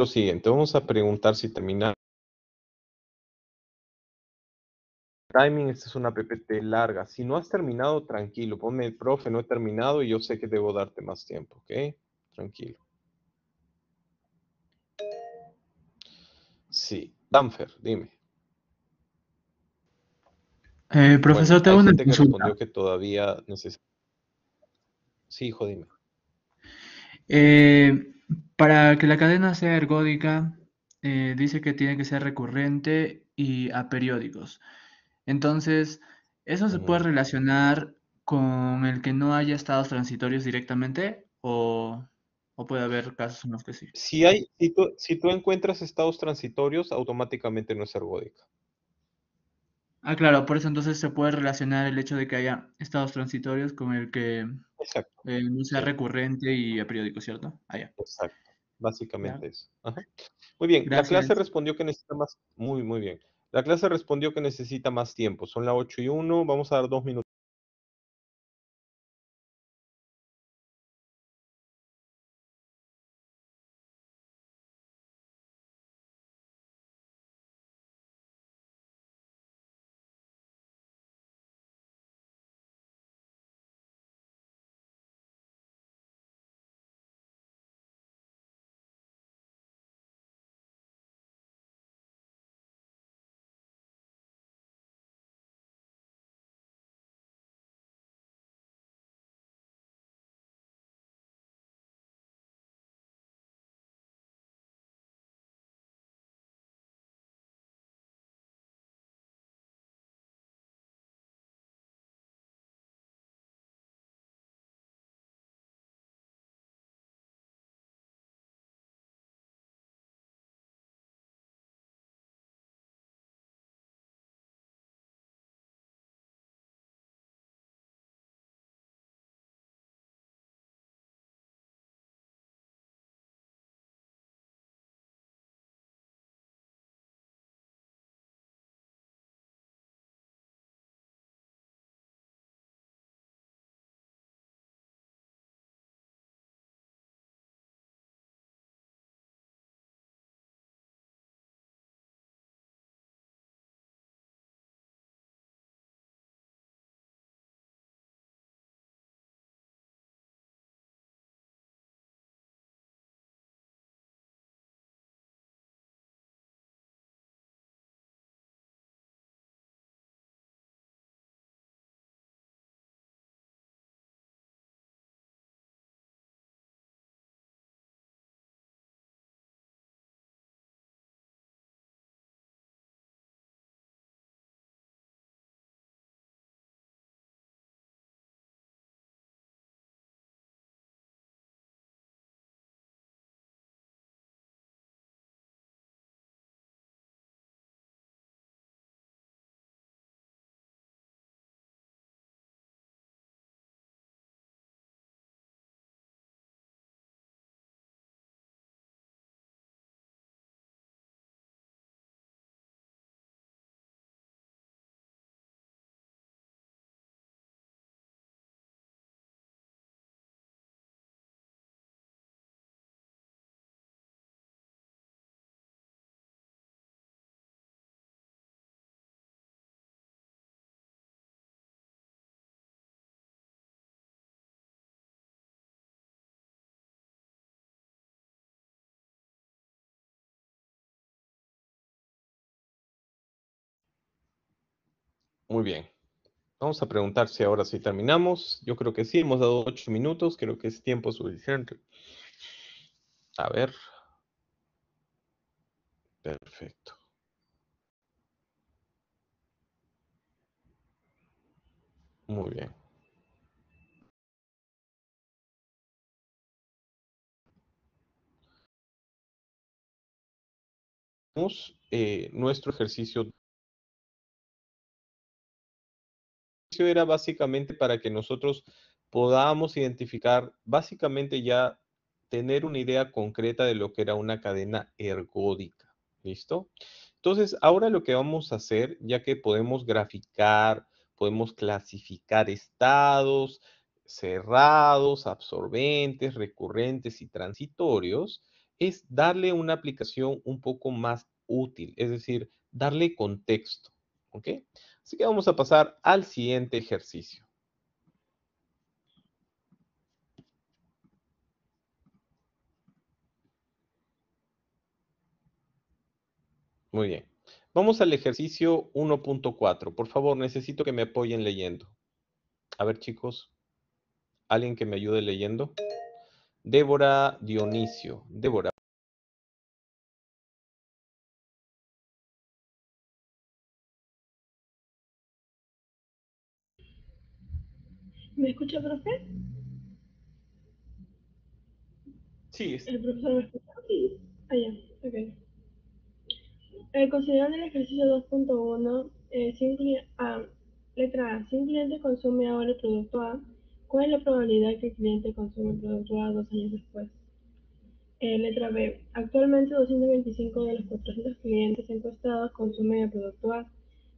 lo siguiente, vamos a preguntar si termina timing, esta es una PPT larga. Si no has terminado, tranquilo, ponme, profe, no he terminado y yo sé que debo darte más tiempo, ¿ok? Tranquilo. Sí, Danfer, dime. Eh, profesor, tengo una consulta. Que todavía Sí, hijo, dime. Eh, para que la cadena sea ergódica, eh, dice que tiene que ser recurrente y a periódicos. Entonces, ¿eso se puede relacionar con el que no haya estados transitorios directamente o, puede haber casos en los que sí? Si, hay, tú, si tú encuentras estados transitorios, automáticamente no es ergódica. Ah, claro, por eso entonces se puede relacionar el hecho de que haya estados transitorios con el que eh, no sea recurrente y a periódico, ¿cierto? Ah, Exacto, básicamente eso. Muy bien, la clase respondió que necesita más, muy, muy bien. La clase respondió que necesita más tiempo, son las 8 y 1, vamos a dar dos minutos. Muy bien. Vamos a preguntar si ahora sí terminamos. Yo creo que sí, hemos dado ocho minutos, creo que es tiempo suficiente. A ver. Perfecto. Muy bien. Eh, nuestro ejercicio era básicamente para que nosotros podamos identificar, básicamente ya tener una idea concreta de lo que era una cadena ergódica. ¿Listo? Entonces, ahora lo que vamos a hacer, ya que podemos graficar, podemos clasificar estados cerrados, absorbentes, recurrentes y transitorios, es darle una aplicación un poco más útil, es decir, darle contexto. ¿Ok? Así que vamos a pasar al siguiente ejercicio. Muy bien. Vamos al ejercicio 1.4. Por favor, necesito que me apoyen leyendo. A ver, chicos. ¿Alguien que me ayude leyendo? Débora Dionisio. Débora. ¿Me escucha, profe? Sí. ¿El profesor me escucha? Sí. Ah, ya, ok. considerando el ejercicio 2.1, eh, ah, letra A, si un cliente consume ahora el producto A, ¿cuál es la probabilidad que el cliente consume el producto A dos años después? Eh, letra B, actualmente 225 de los 400 clientes encuestados consumen el producto A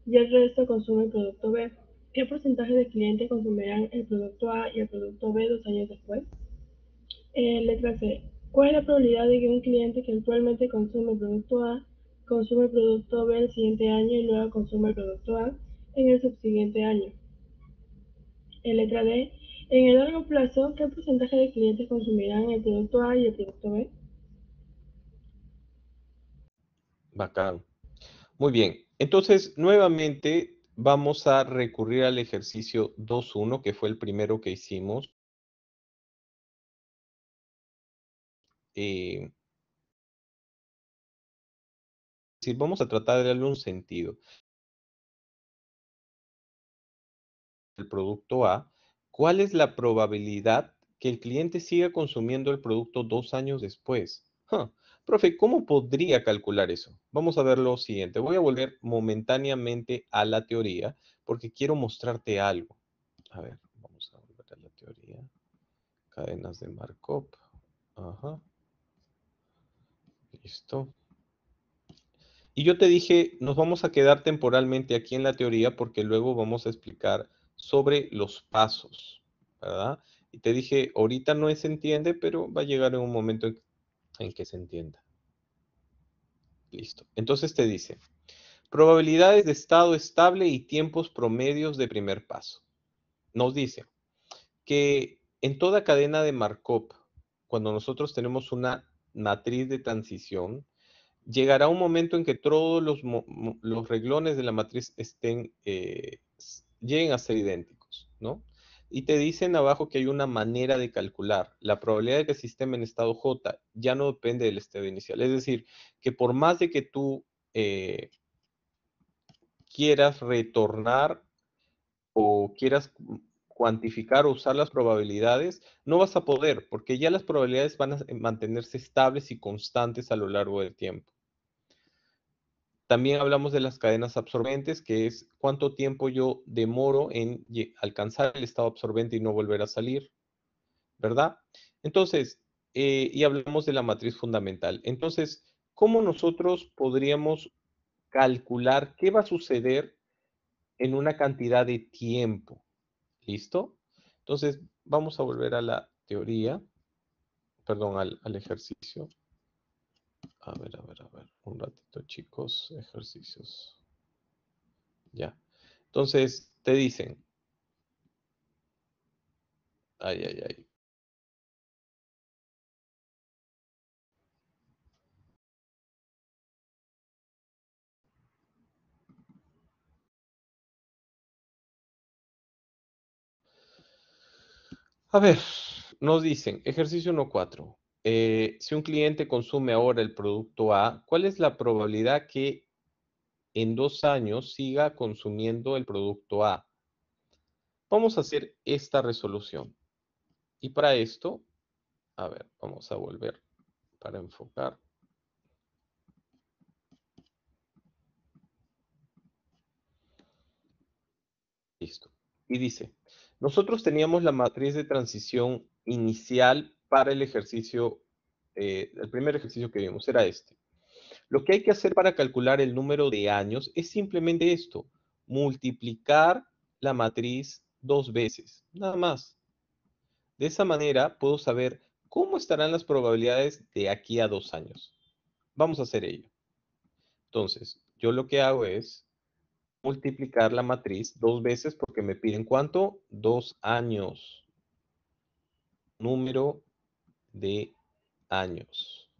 y el resto consume el producto B. ¿Qué porcentaje de clientes consumirán el producto A y el producto B dos años después? Eh, letra C. ¿Cuál es la probabilidad de que un cliente que actualmente consume el producto A consume el producto B el siguiente año y luego consume el producto A en el subsiguiente año? Eh, letra D. En el largo plazo, ¿qué porcentaje de clientes consumirán el producto A y el producto B? Bacán. Muy bien. Entonces, nuevamente vamos a recurrir al ejercicio 2.1, que fue el primero que hicimos. Eh, vamos a tratar de darle un sentido. El producto A, ¿cuál es la probabilidad que el cliente siga consumiendo el producto dos años después? Profe, ¿cómo podría calcular eso? Vamos a ver lo siguiente. Voy a volver momentáneamente a la teoría porque quiero mostrarte algo. A ver, vamos a volver a la teoría. Cadenas de Markov. Ajá. Listo. Y yo te dije, nos vamos a quedar temporalmente aquí en la teoría porque luego vamos a explicar sobre los pasos, ¿verdad? Y te dije, ahorita no se entiende, pero va a llegar en un momento en que en que se entienda. Listo. Entonces te dice, probabilidades de estado estable y tiempos promedios de primer paso. Nos dice que en toda cadena de Markov, cuando nosotros tenemos una matriz de transición, llegará un momento en que todos los, reglones de la matriz estén, eh, lleguen a ser idénticos, ¿no? y te dicen abajo que hay una manera de calcular. La probabilidad de que el sistema en estado J ya no depende del estado inicial. Es decir, que por más de que tú eh, quieras retornar o quieras cuantificar o usar las probabilidades, no vas a poder, porque ya las probabilidades van a mantenerse estables y constantes a lo largo del tiempo. También hablamos de las cadenas absorbentes, que es cuánto tiempo yo demoro en alcanzar el estado absorbente y no volver a salir, ¿verdad? Entonces, eh, y hablamos de la matriz fundamental. Entonces, ¿cómo nosotros podríamos calcular qué va a suceder en una cantidad de tiempo? ¿Listo? Entonces, vamos a volver a la teoría, perdón, al ejercicio. A ver, a ver, a ver. Un ratito, chicos. Ejercicios. Ya. Entonces, te dicen. Ay, ay, ay. A ver, nos dicen ejercicio cuatro. Eh, si un cliente consume ahora el producto A, ¿cuál es la probabilidad que en dos años siga consumiendo el producto A? Vamos a hacer esta resolución. Y para esto, a ver, vamos a volver para enfocar. Listo. Y dice, nosotros teníamos la matriz de transición inicial para el ejercicio, eh, el primer ejercicio que vimos era este. Lo que hay que hacer para calcular el número de años es simplemente esto, multiplicar la matriz dos veces, nada más. De esa manera puedo saber cómo estarán las probabilidades de aquí a dos años. Vamos a hacer ello. Entonces, yo lo que hago es multiplicar la matriz dos veces porque me piden cuánto? Dos años. Número de años.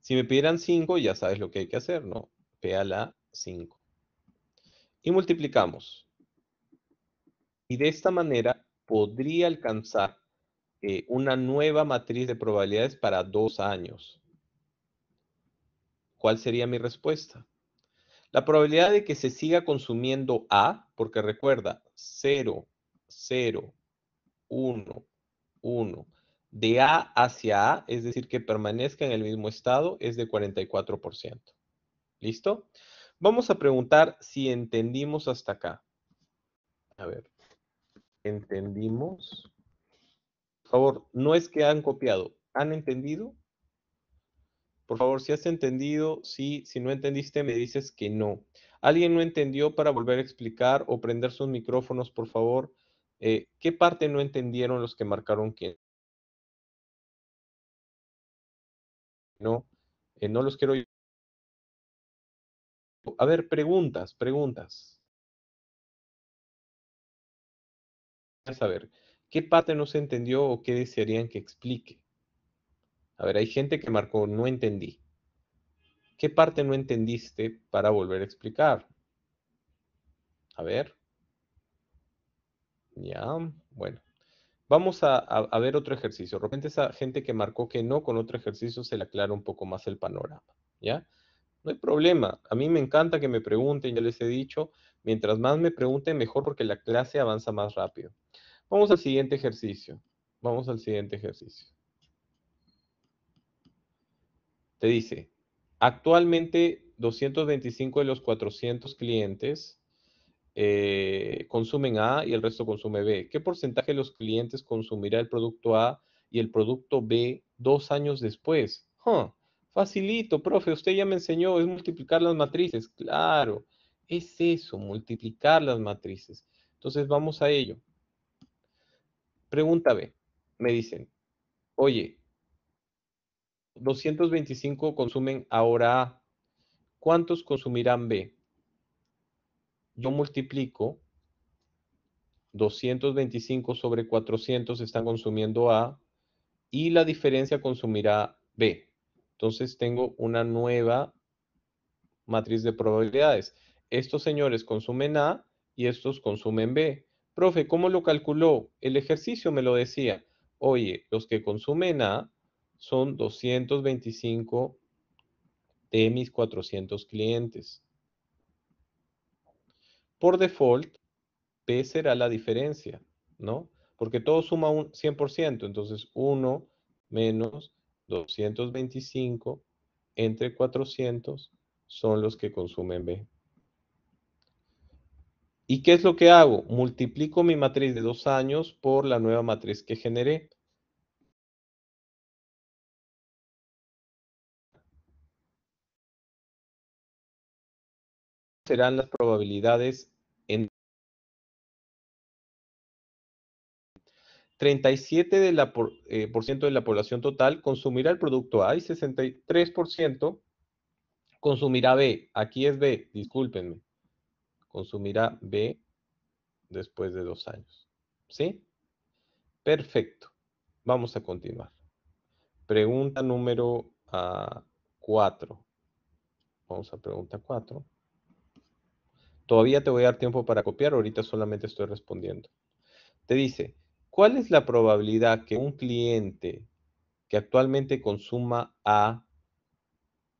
Si me pidieran 5, ya sabes lo que hay que hacer, ¿no? P a la 5. Y multiplicamos. Y de esta manera podría alcanzar eh, una nueva matriz de probabilidades para dos años. ¿Cuál sería mi respuesta? La probabilidad de que se siga consumiendo A, porque recuerda, 0, 0, 1, 1, de A hacia A, es decir, que permanezca en el mismo estado, es de 44%. ¿Listo? Vamos a preguntar si entendimos hasta acá. A ver, ¿entendimos? Por favor, no es que han copiado, ¿han entendido? Por favor, si has entendido, sí, si no entendiste, me dices que no. ¿Alguien no entendió para volver a explicar o prender sus micrófonos, por favor? Eh, ¿Qué parte no entendieron los que marcaron que no, eh, no los quiero. A ver, preguntas, preguntas. A saber, ¿qué parte no se entendió o qué desearían que explique? A ver, hay gente que marcó no entendí. ¿Qué parte no entendiste para volver a explicar? A ver. Ya, bueno. Vamos a, ver otro ejercicio. De repente esa gente que marcó que no con otro ejercicio se le aclara un poco más el panorama, ¿ya? No hay problema. A mí me encanta que me pregunten, ya les he dicho, mientras más me pregunten mejor porque la clase avanza más rápido. Vamos al siguiente ejercicio. Vamos al siguiente ejercicio. Te dice, actualmente 225 de los 400 clientes eh, consumen A y el resto consume B? ¿Qué porcentaje de los clientes consumirá el producto A y el producto B dos años después? facilito, profe, usted ya me enseñó, es multiplicar las matrices. Claro, es eso, multiplicar las matrices. Entonces vamos a ello. Pregunta B. Me dicen, oye, 225 consumen ahora A. ¿Cuántos consumirán B? yo multiplico 225 sobre 400 están consumiendo A y la diferencia consumirá B. Entonces tengo una nueva matriz de probabilidades. Estos señores consumen A y estos consumen B. Profe, ¿cómo lo calculó? El ejercicio me lo decía. Oye, los que consumen A son 225 de mis 400 clientes por default, P será la diferencia, ¿no? Porque todo suma un 100%, entonces 1 menos 225 entre 400 son los que consumen B. ¿Y qué es lo que hago? Multiplico mi matriz de dos años por la nueva matriz que generé. Serán las probabilidades 37% de la, eh, de la población total consumirá el producto A y 63% consumirá B. Aquí es B, discúlpenme. Consumirá B después de dos años. ¿Sí? Perfecto. Vamos a continuar. Pregunta número 4. Ah, vamos a pregunta 4. Todavía te voy a dar tiempo para copiar, ahorita solamente estoy respondiendo. Te dice, ¿cuál es la probabilidad que un cliente que actualmente consuma A,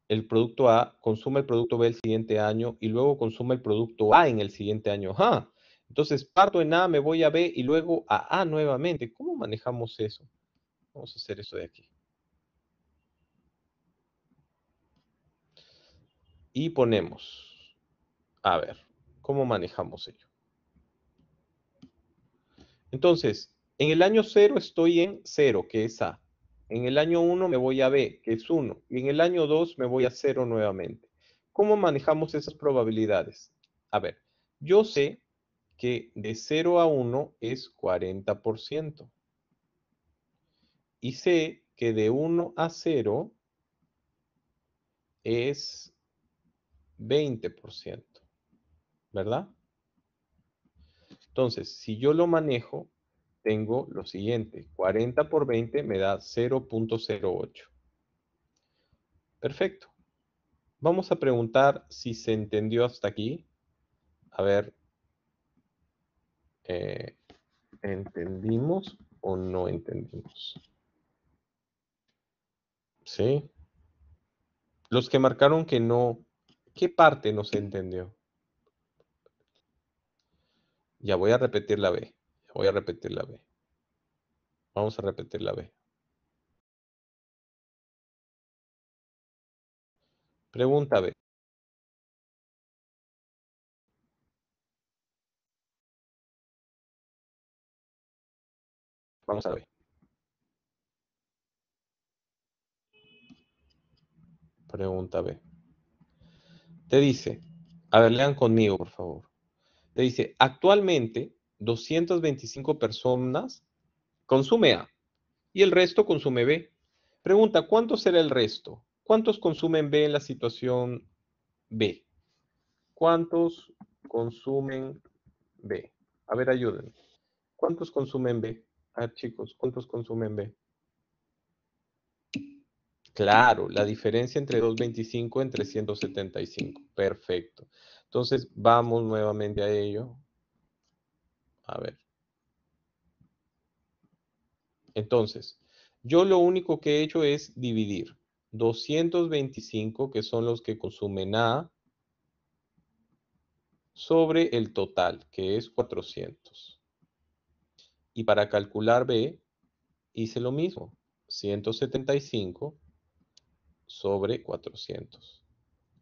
el producto A, consuma el producto B el siguiente año y luego consuma el producto A en el siguiente año? ¡Ah! Entonces parto en A, me voy a B y luego a A nuevamente. ¿Cómo manejamos eso? Vamos a hacer eso de aquí. Y ponemos, a ver, cómo manejamos ello. Entonces, en el año 0 estoy en 0, que es A. En el año 1 me voy a B, que es 1. Y en el año 2 me voy a 0 nuevamente. ¿Cómo manejamos esas probabilidades? A ver, yo sé que de 0 a 1 es 40%. Y sé que de 1 a 0 es 20%. ¿verdad? Entonces, si yo lo manejo, tengo lo siguiente, 40 por 20 me da 0.08. Perfecto. Vamos a preguntar si se entendió hasta aquí. A ver, eh, ¿entendimos o no entendimos? ¿Sí? Los que marcaron que no, ¿qué parte no se entendió? Ya voy a repetir la B. voy a repetir la B. Vamos a repetir la B. Pregunta B. Vamos a ver. Pregunta B. Te dice, a ver, lean conmigo, por favor. Te dice, actualmente 225 personas consume A y el resto consume B. Pregunta, ¿cuánto será el resto? ¿Cuántos consumen B en la situación B? ¿Cuántos consumen B? A ver, ayúdenme. ¿Cuántos consumen B? Ah, chicos, ¿cuántos consumen B? Claro, la diferencia entre 225 y 375. Perfecto. Entonces, vamos nuevamente a ello. A ver. Entonces, yo lo único que he hecho es dividir 225, que son los que consumen A, sobre el total, que es 400. Y para calcular B, hice lo mismo, 175 sobre 400.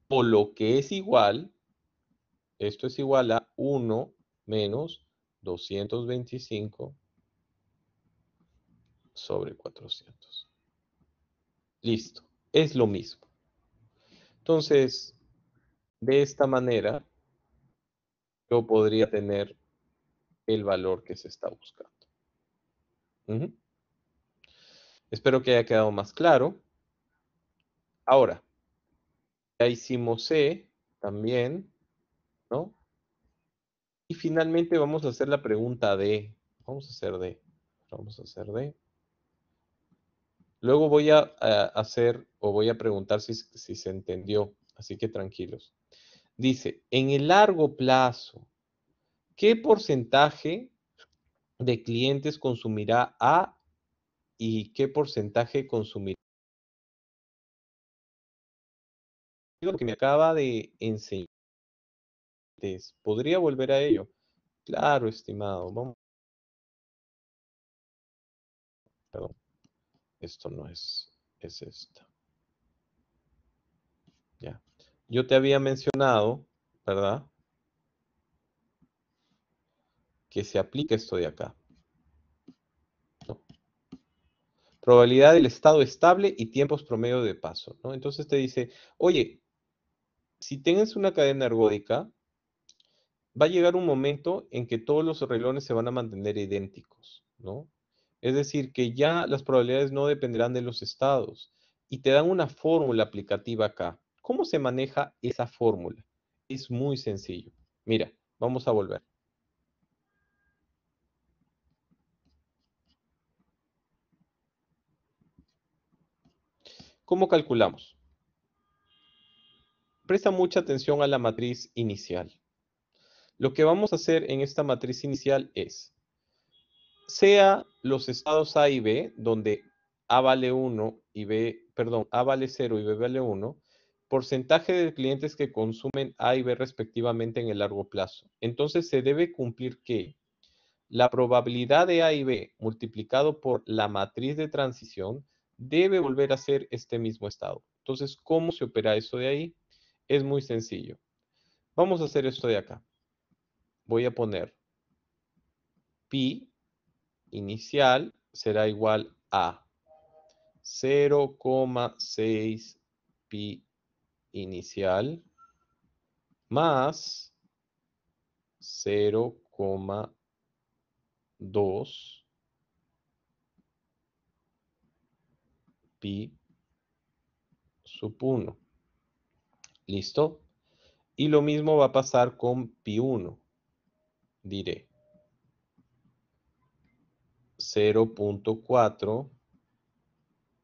Por lo que es igual esto es igual a 1 menos 225 sobre 400. Listo, es lo mismo. Entonces, de esta manera, yo podría tener el valor que se está buscando. Espero que haya quedado más claro. Ahora, ya hicimos C también. ¿no? Y finalmente vamos a hacer la pregunta de, vamos a hacer de, vamos a hacer de. Luego voy a, hacer o voy a preguntar si, se entendió, así que tranquilos. Dice, en el largo plazo, ¿qué porcentaje de clientes consumirá A y qué porcentaje consumirá? Lo que me acaba de enseñar Podría volver a ello. Claro, estimado. Vamos. Perdón. Esto no es, es esto Ya. Yo te había mencionado, ¿verdad? Que se aplica esto de acá. Probabilidad del estado estable y tiempos promedio de paso, ¿no? Entonces te dice, oye, si tienes una cadena ergódica, va a llegar un momento en que todos los relones se van a mantener idénticos, ¿no? Es decir, que ya las probabilidades no dependerán de los estados y te dan una fórmula aplicativa acá. ¿Cómo se maneja esa fórmula? Es muy sencillo. Mira, vamos a volver. ¿Cómo calculamos? Presta mucha atención a la matriz inicial. Lo que vamos a hacer en esta matriz inicial es, sea los estados A y B, donde A vale 1 y B, perdón, A vale 0 y B vale 1, porcentaje de clientes que consumen A y B respectivamente en el largo plazo. Entonces se debe cumplir que la probabilidad de A y B multiplicado por la matriz de transición debe volver a ser este mismo estado. Entonces, ¿cómo se opera eso de ahí? Es muy sencillo. Vamos a hacer esto de acá voy a poner pi inicial será igual a 0,6 pi inicial más 0,2 pi sub 1. ¿Listo? Y lo mismo va a pasar con pi 1 diré 0.4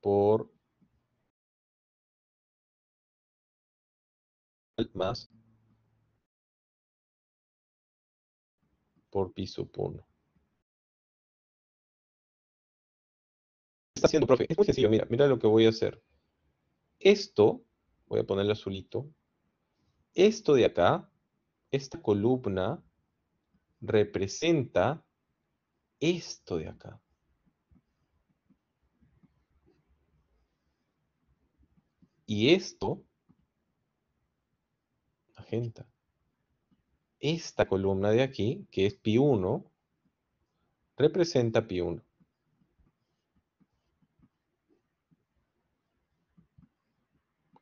por más por pi sub 1. está haciendo, profe? Es muy sencillo, mira, mira lo que voy a hacer. Esto, voy a ponerle azulito, esto de acá, esta columna, representa esto de acá. Y esto, gente esta columna de aquí, que es pi 1, representa pi 1.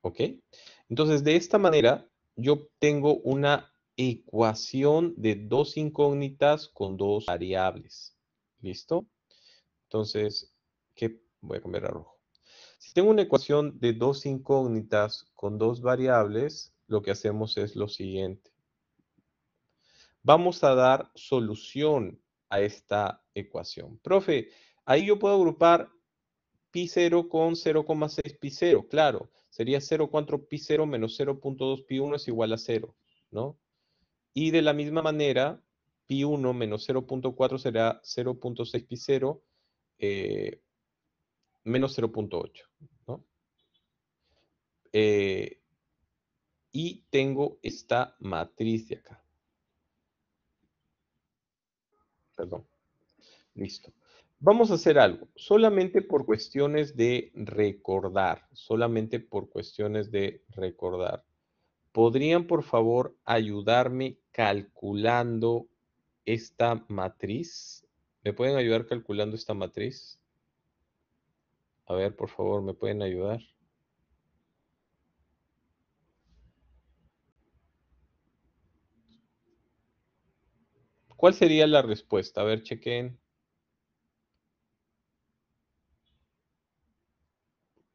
¿Ok? Entonces, de esta manera, yo tengo una ecuación de dos incógnitas con dos variables. ¿Listo? Entonces, ¿qué? Voy a comer a rojo. Si tengo una ecuación de dos incógnitas con dos variables, lo que hacemos es lo siguiente. Vamos a dar solución a esta ecuación. Profe, ahí yo puedo agrupar pi0 con 0,6 pi0. Claro, sería 0,4 pi0 menos 0.2 pi1 es igual a 0, ¿no? Y de la misma manera, pi 1 menos 0.4 será 0.6 pi 0 eh, menos 0.8. Eh, y tengo esta matriz de acá. Perdón. Listo. Vamos a hacer algo, solamente por cuestiones de recordar, solamente por cuestiones de recordar. ¿Podrían, por favor, ayudarme calculando esta matriz? ¿Me pueden ayudar calculando esta matriz? A ver, por favor, ¿me pueden ayudar? ¿Cuál sería la respuesta? A ver, chequen.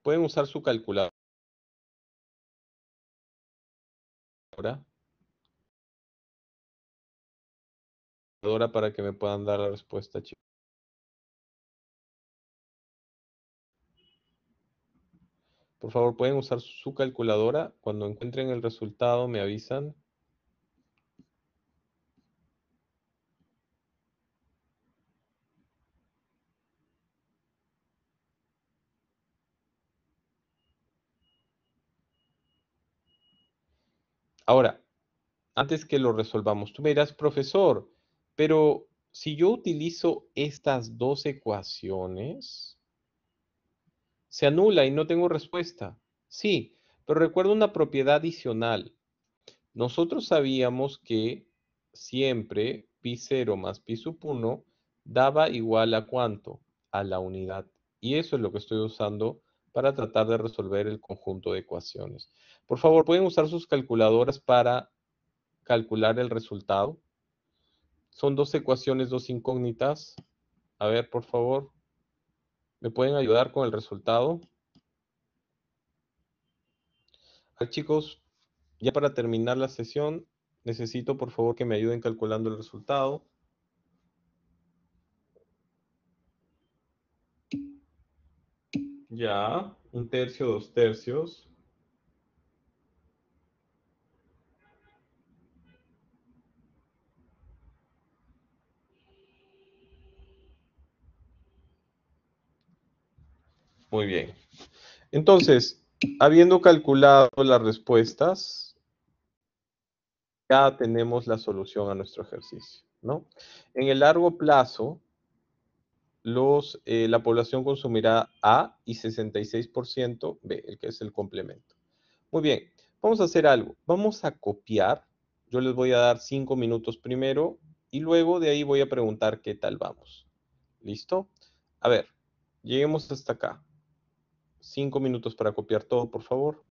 Pueden usar su calculadora. para que me puedan dar la respuesta, chicos. Por favor, pueden usar su calculadora. Cuando encuentren el resultado, me avisan. Ahora, antes que lo resolvamos, tú me dirás, profesor, pero si yo utilizo estas dos ecuaciones, se anula y no tengo respuesta. Sí, pero recuerdo una propiedad adicional. Nosotros sabíamos que siempre pi0 más pi sub 1 daba igual a cuánto? A la unidad. Y eso es lo que estoy usando para tratar de resolver el conjunto de ecuaciones. Por favor, pueden usar sus calculadoras para calcular el resultado. Son dos ecuaciones, dos incógnitas. A ver, por favor, ¿me pueden ayudar con el resultado? chicos, ya para terminar la sesión, necesito por favor que me ayuden calculando el resultado. Ya, un tercio, dos tercios. Muy bien. Entonces, habiendo calculado las respuestas, ya tenemos la solución a nuestro ejercicio, ¿no? En el largo plazo, eh, la población consumirá A y 66% B, el que es el complemento. Muy bien, vamos a hacer algo. Vamos a copiar. Yo les voy a dar cinco minutos primero y luego de ahí voy a preguntar qué tal vamos. ¿Listo? A ver, lleguemos hasta acá. Cinco minutos para copiar todo, por favor.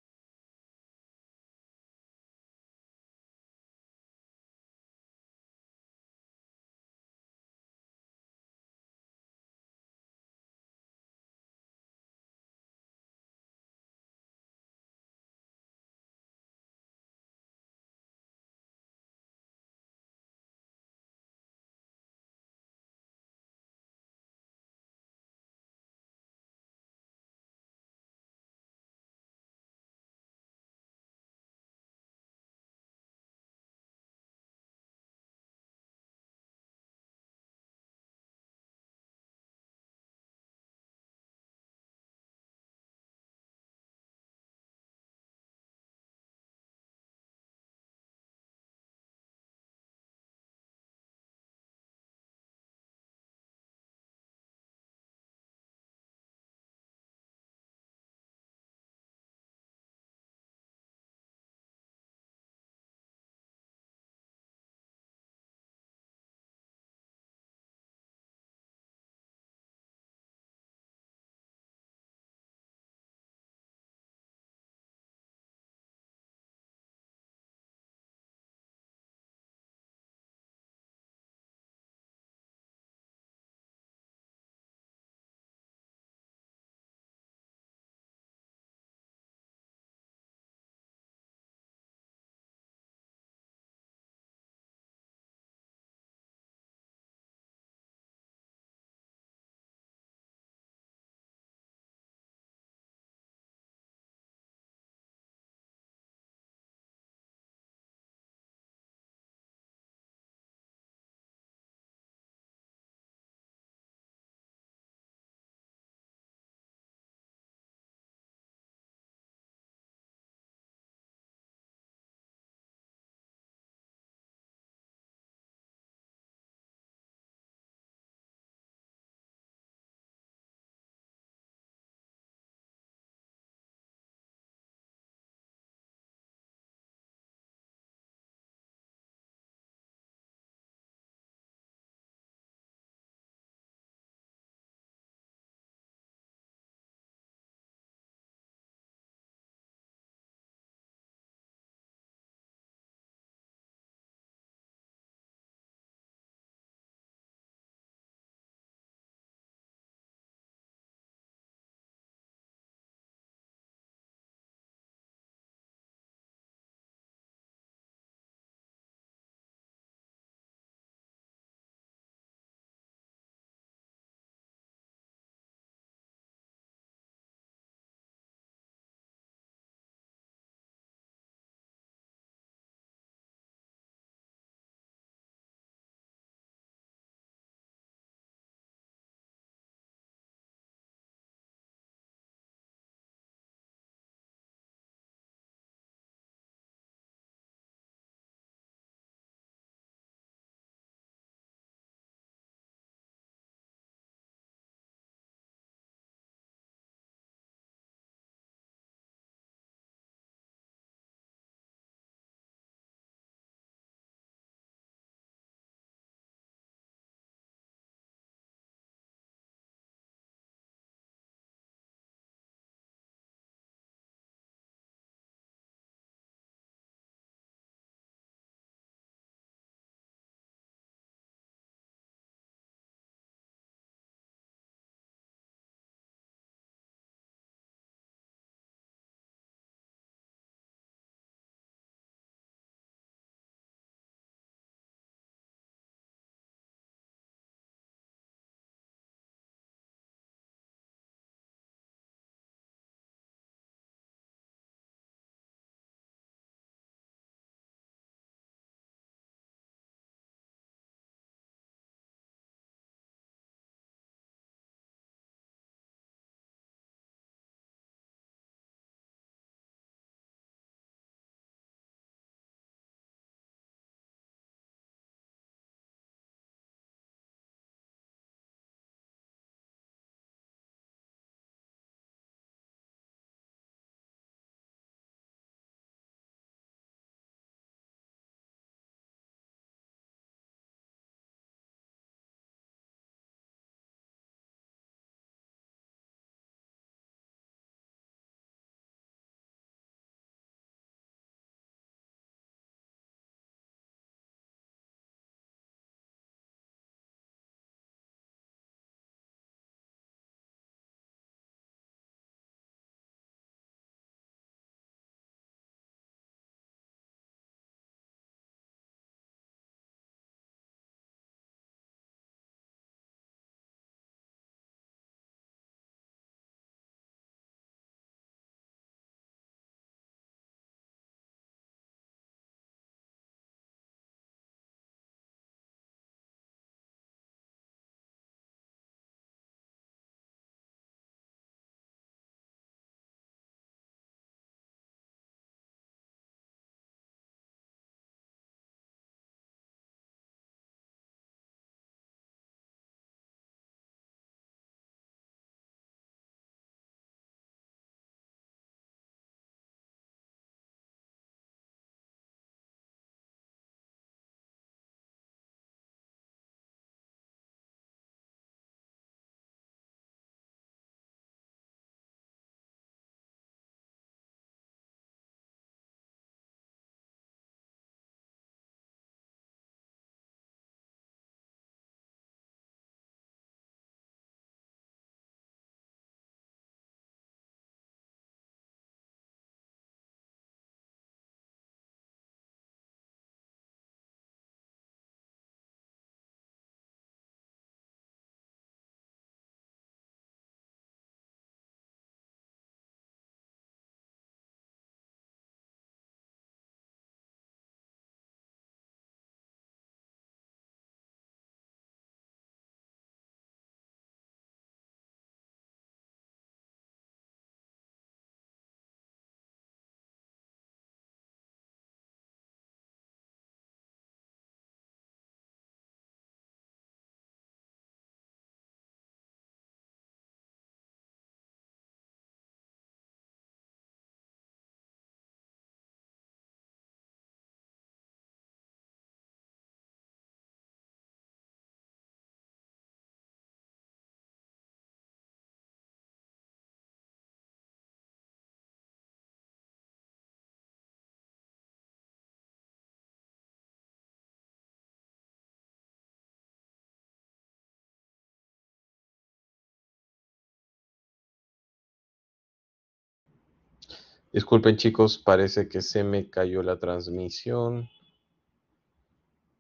Disculpen chicos, parece que se me cayó la transmisión.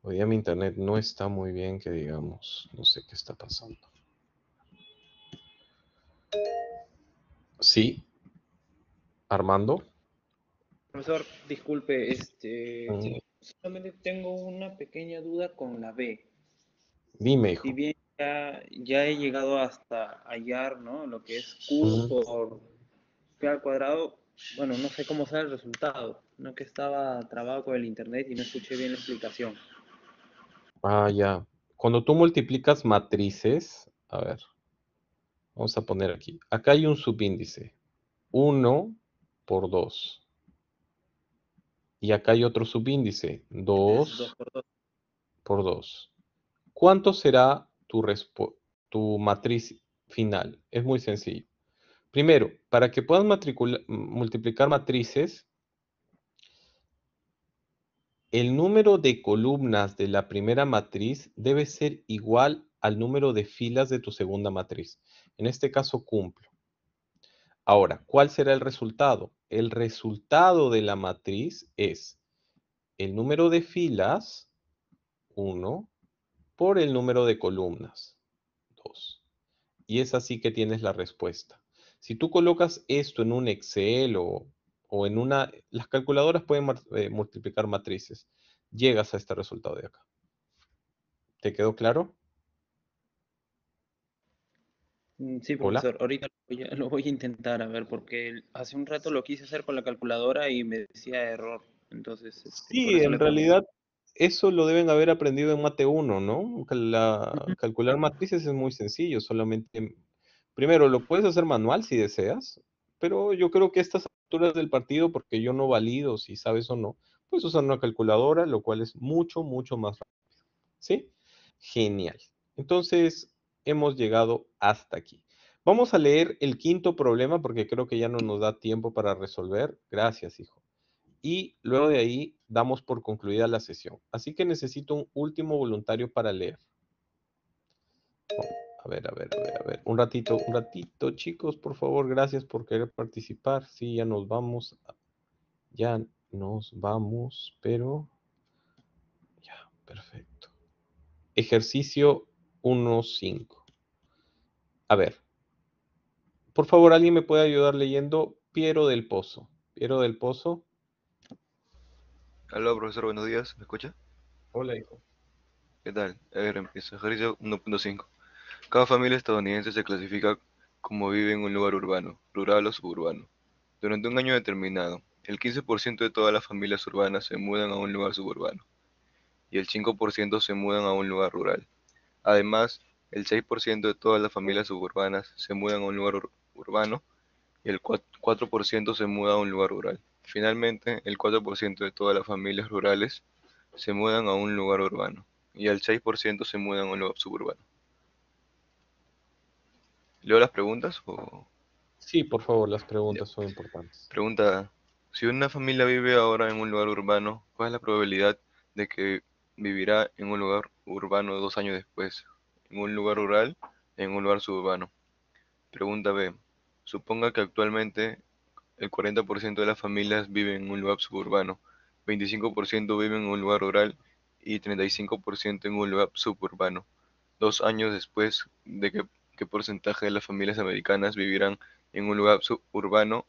Hoy día mi internet no está muy bien, que digamos, no sé qué está pasando. Sí, Armando. Profesor, disculpe, este, solamente tengo una pequeña duda con la B. Dime, hijo. Si bien ya, he llegado hasta hallar, ¿no? Lo que es Q por P al cuadrado, bueno, no sé cómo sale el resultado, no que estaba trabado con el internet y no escuché bien la explicación. Ah, ya. Cuando tú multiplicas matrices, a ver, vamos a poner aquí, acá hay un subíndice, 1 por 2. Y acá hay otro subíndice, 2 por 2. ¿Cuánto será tu, tu matriz final? Es muy sencillo. Primero, para que puedas multiplicar matrices, el número de columnas de la primera matriz debe ser igual al número de filas de tu segunda matriz. En este caso cumplo. Ahora, ¿cuál será el resultado? El resultado de la matriz es el número de filas, 1, por el número de columnas, 2. Y es así que tienes la respuesta. Si tú colocas esto en un Excel o, en una... Las calculadoras pueden eh, multiplicar matrices. Llegas a este resultado de acá. ¿Te quedó claro? Mm, sí, profesor, ahorita lo voy, a, intentar a ver, porque hace un rato lo quise hacer con la calculadora y me decía error. Entonces, este, sí, en realidad eso lo deben haber aprendido en Mate 1, ¿no? calcular matrices es muy sencillo, solamente Primero, lo puedes hacer manual si deseas, pero yo creo que estas alturas del partido, porque yo no valido si sabes o no, puedes usar una calculadora, lo cual es mucho, mucho más rápido. ¿Sí? Genial. Entonces, hemos llegado hasta aquí. Vamos a leer el quinto problema porque creo que ya no nos da tiempo para resolver. Gracias, hijo. Y luego de ahí damos por concluida la sesión. Así que necesito un último voluntario para leer ver, a ver, a ver, a ver. Un ratito, un ratito, chicos, por favor, gracias por querer participar. Sí, ya nos vamos. Ya nos vamos, pero... Ya, perfecto. Ejercicio 1.5. A ver. Por favor, ¿alguien me puede ayudar leyendo Piero del Pozo? Piero del Pozo. Hola, profesor, buenos días. ¿Me escucha? Hola, hijo. ¿Qué tal? A ver, empiezo. Ejercicio 1.5. Cada familia estadounidense se clasifica como vive en un lugar urbano, rural o suburbano. Durante un año determinado, el 15% de todas las familias urbanas se mudan a un lugar suburbano y el 5% se mudan a un lugar rural. Además, el 6% de todas las familias suburbanas se mudan a un lugar urbano y el 4% se muda a un lugar rural. Finalmente, el 4% de todas las familias rurales se mudan a un lugar urbano y el 6% se mudan a un lugar suburbano. ¿Leo las preguntas? Sí, por favor, las preguntas son importantes. Pregunta, si una familia vive ahora en un lugar urbano, ¿cuál es la probabilidad de que vivirá en un lugar urbano dos años después? ¿En un lugar rural? ¿En un lugar suburbano? Pregunta B. Suponga que actualmente el 40% de las familias viven en un lugar suburbano, 25% viven en un lugar rural y 35% en un lugar suburbano. Dos años después de que qué porcentaje de las familias americanas vivirán en un lugar suburbano,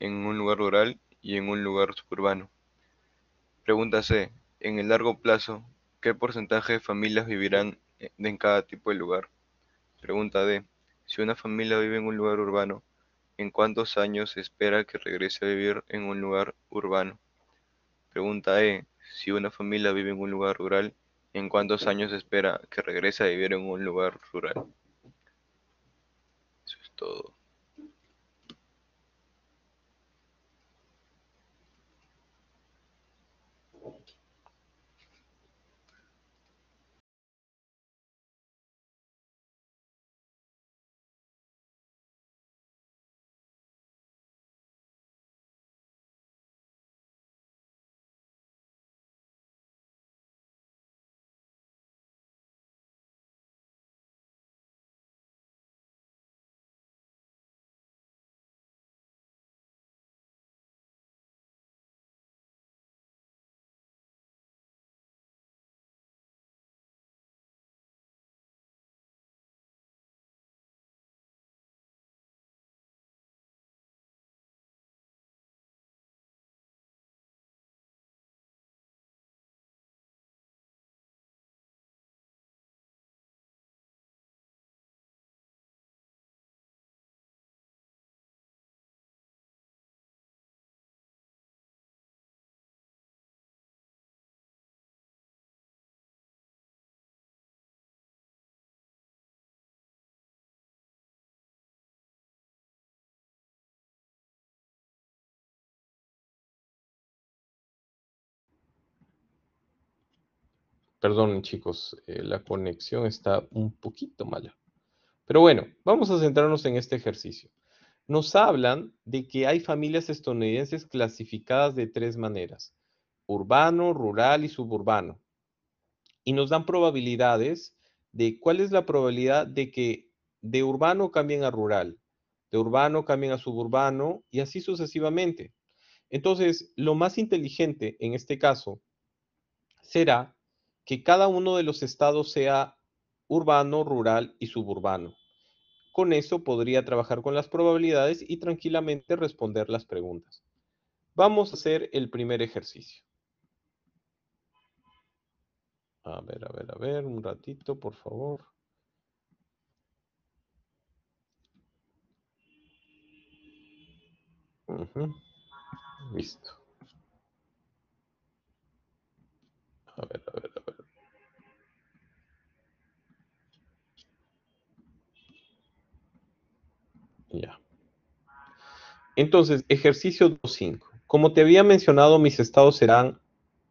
en un lugar rural y en un lugar suburbano. Pregunta C. En el largo plazo, ¿qué porcentaje de familias vivirán en cada tipo de lugar? Pregunta D. Si una familia vive en un lugar urbano, ¿en cuántos años se espera que regrese a vivir en un lugar urbano? Pregunta E. Si una familia vive en un lugar rural, ¿en cuántos años se espera que regrese a vivir en un lugar rural? todo. Perdón chicos, eh, la conexión está un poquito mala. Pero bueno, vamos a centrarnos en este ejercicio. Nos hablan de que hay familias estadounidenses clasificadas de tres maneras, urbano, rural y suburbano. Y nos dan probabilidades de cuál es la probabilidad de que de urbano cambien a rural, de urbano cambien a suburbano y así sucesivamente. Entonces, lo más inteligente en este caso será que cada uno de los estados sea urbano, rural y suburbano. Con eso podría trabajar con las probabilidades y tranquilamente responder las preguntas. Vamos a hacer el primer ejercicio. A ver, a ver, a ver, un ratito, por favor. Listo. A ver, a ver, Entonces, ejercicio 2.5. Como te había mencionado, mis estados serán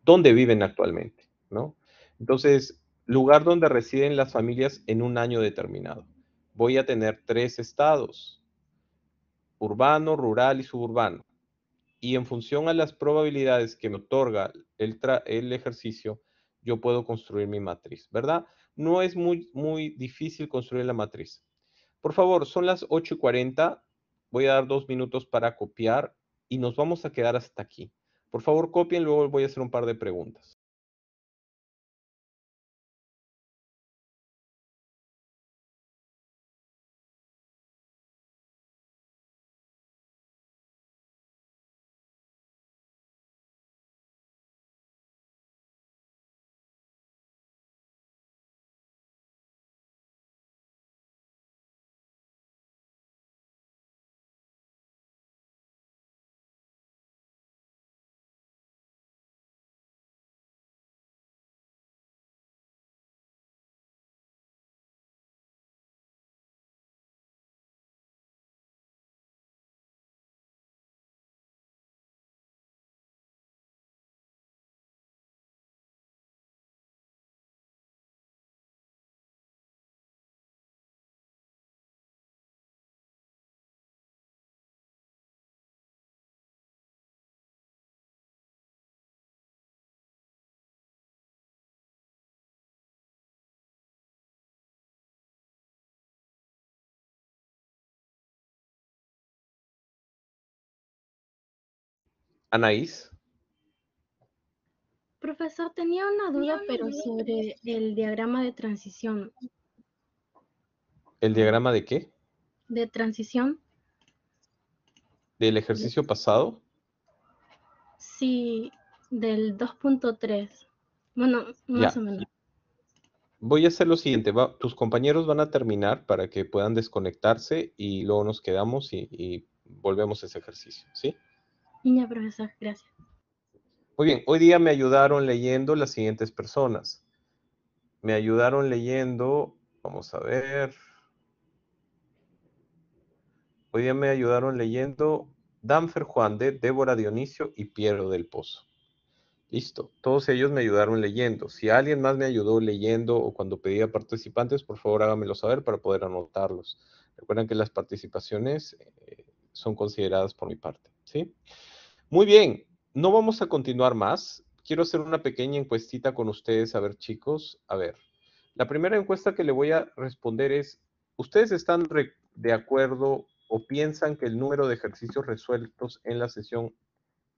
donde viven actualmente, ¿no? Entonces, lugar donde residen las familias en un año determinado. Voy a tener tres estados, urbano, rural y suburbano. Y en función a las probabilidades que me otorga el, el ejercicio, yo puedo construir mi matriz, ¿verdad? No es muy, muy difícil construir la matriz. Por favor, son las 8.40. y voy a dar dos minutos para copiar y nos vamos a quedar hasta aquí. Por favor, copien, luego voy a hacer un par de preguntas. Anaís. Profesor, tenía una duda, pero sobre el diagrama de transición. ¿El diagrama de qué? De transición. ¿Del ejercicio pasado? Sí, del 2.3. Bueno, más o menos. Voy a hacer lo siguiente, tus compañeros van a terminar para que puedan desconectarse y luego nos quedamos y, y volvemos a ese ejercicio, ¿sí? Niña gracias. Muy bien, hoy día me ayudaron leyendo las siguientes personas. Me ayudaron leyendo, vamos a ver. Hoy día me ayudaron leyendo Danfer Juan de Débora Dionisio y Piero del Pozo. Listo, todos ellos me ayudaron leyendo. Si alguien más me ayudó leyendo o cuando pedía participantes, por favor háganmelo saber para poder anotarlos. Recuerden que las participaciones eh, son consideradas por mi parte. ¿sí? Muy bien, no vamos a continuar más. Quiero hacer una pequeña encuestita con ustedes. A ver, chicos, a ver. La primera encuesta que le voy a responder es, ¿ustedes están de acuerdo o piensan que el número de ejercicios resueltos en la sesión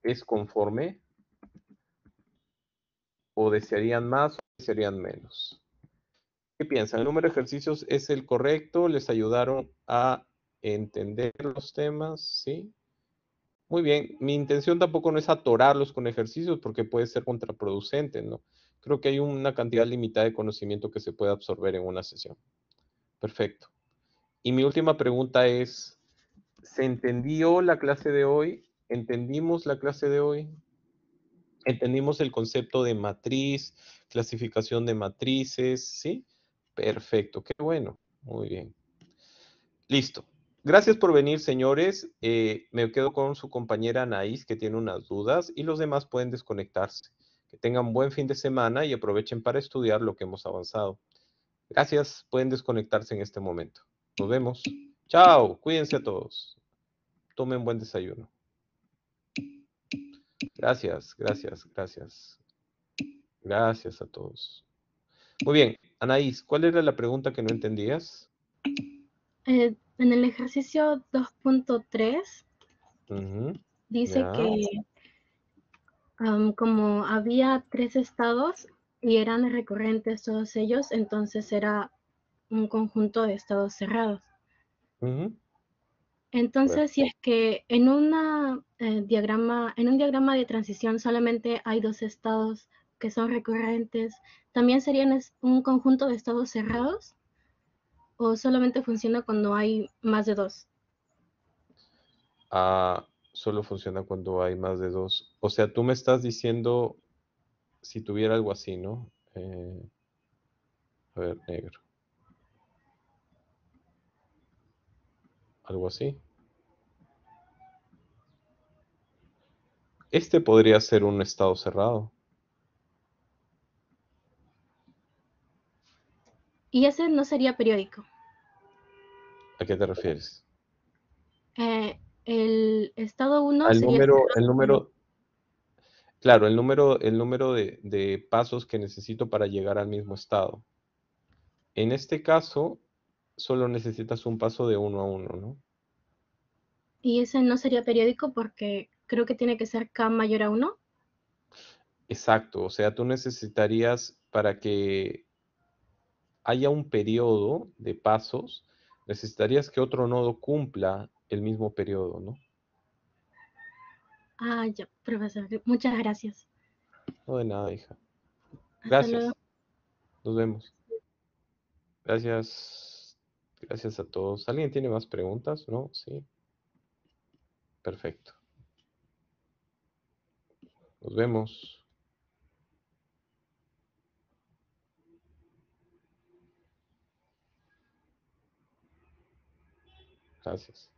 es conforme? ¿O desearían más o desearían menos? ¿Qué piensan? ¿El número de ejercicios es el correcto? ¿Les ayudaron a entender los temas? ¿Sí? Muy bien, mi intención tampoco no es atorarlos con ejercicios porque puede ser contraproducente, ¿no? Creo que hay una cantidad limitada de conocimiento que se puede absorber en una sesión. Perfecto. Y mi última pregunta es, ¿se entendió la clase de hoy? ¿Entendimos la clase de hoy? ¿Entendimos el concepto de matriz, clasificación de matrices? ¿Sí? Perfecto, qué bueno. Muy bien. Listo. Gracias por venir, señores. Eh, me quedo con su compañera Anaís, que tiene unas dudas, y los demás pueden desconectarse. Que tengan un buen fin de semana y aprovechen para estudiar lo que hemos avanzado. Gracias, pueden desconectarse en este momento. Nos vemos. Chao, cuídense a todos. Tomen buen desayuno. Gracias, gracias, gracias. Gracias a todos. Muy bien, Anaís, ¿cuál era la pregunta que no entendías? Eh en el ejercicio 2.3 dice que como había tres estados y eran recurrentes todos ellos, entonces era un conjunto de estados cerrados. Entonces, si es que en eh, en un diagrama de transición solamente hay dos estados que son recurrentes, también serían un conjunto de estados cerrados o solamente funciona cuando hay más de dos? Ah, solo funciona cuando hay más de dos. O sea, tú me estás diciendo si tuviera algo así, ¿no? Eh, a ver, negro. Algo así. Este podría ser un estado cerrado. Y ese no sería periódico. ¿A qué te refieres? Eh, el estado 1 el número, el número, claro, el número, el número de, pasos que necesito para llegar al mismo estado. En este caso, solo necesitas un paso de uno a uno, ¿no? Y ese no sería periódico porque creo que tiene que ser K mayor a 1. Exacto, o sea, tú necesitarías para que haya un periodo de pasos, necesitarías que otro nodo cumpla el mismo periodo, ¿no? Ah, ya, profesor. Muchas gracias. No de nada, hija. Gracias. Nos vemos. Gracias. Gracias a todos. ¿Alguien tiene más preguntas? ¿No? Sí. Perfecto. Nos vemos. Gracias.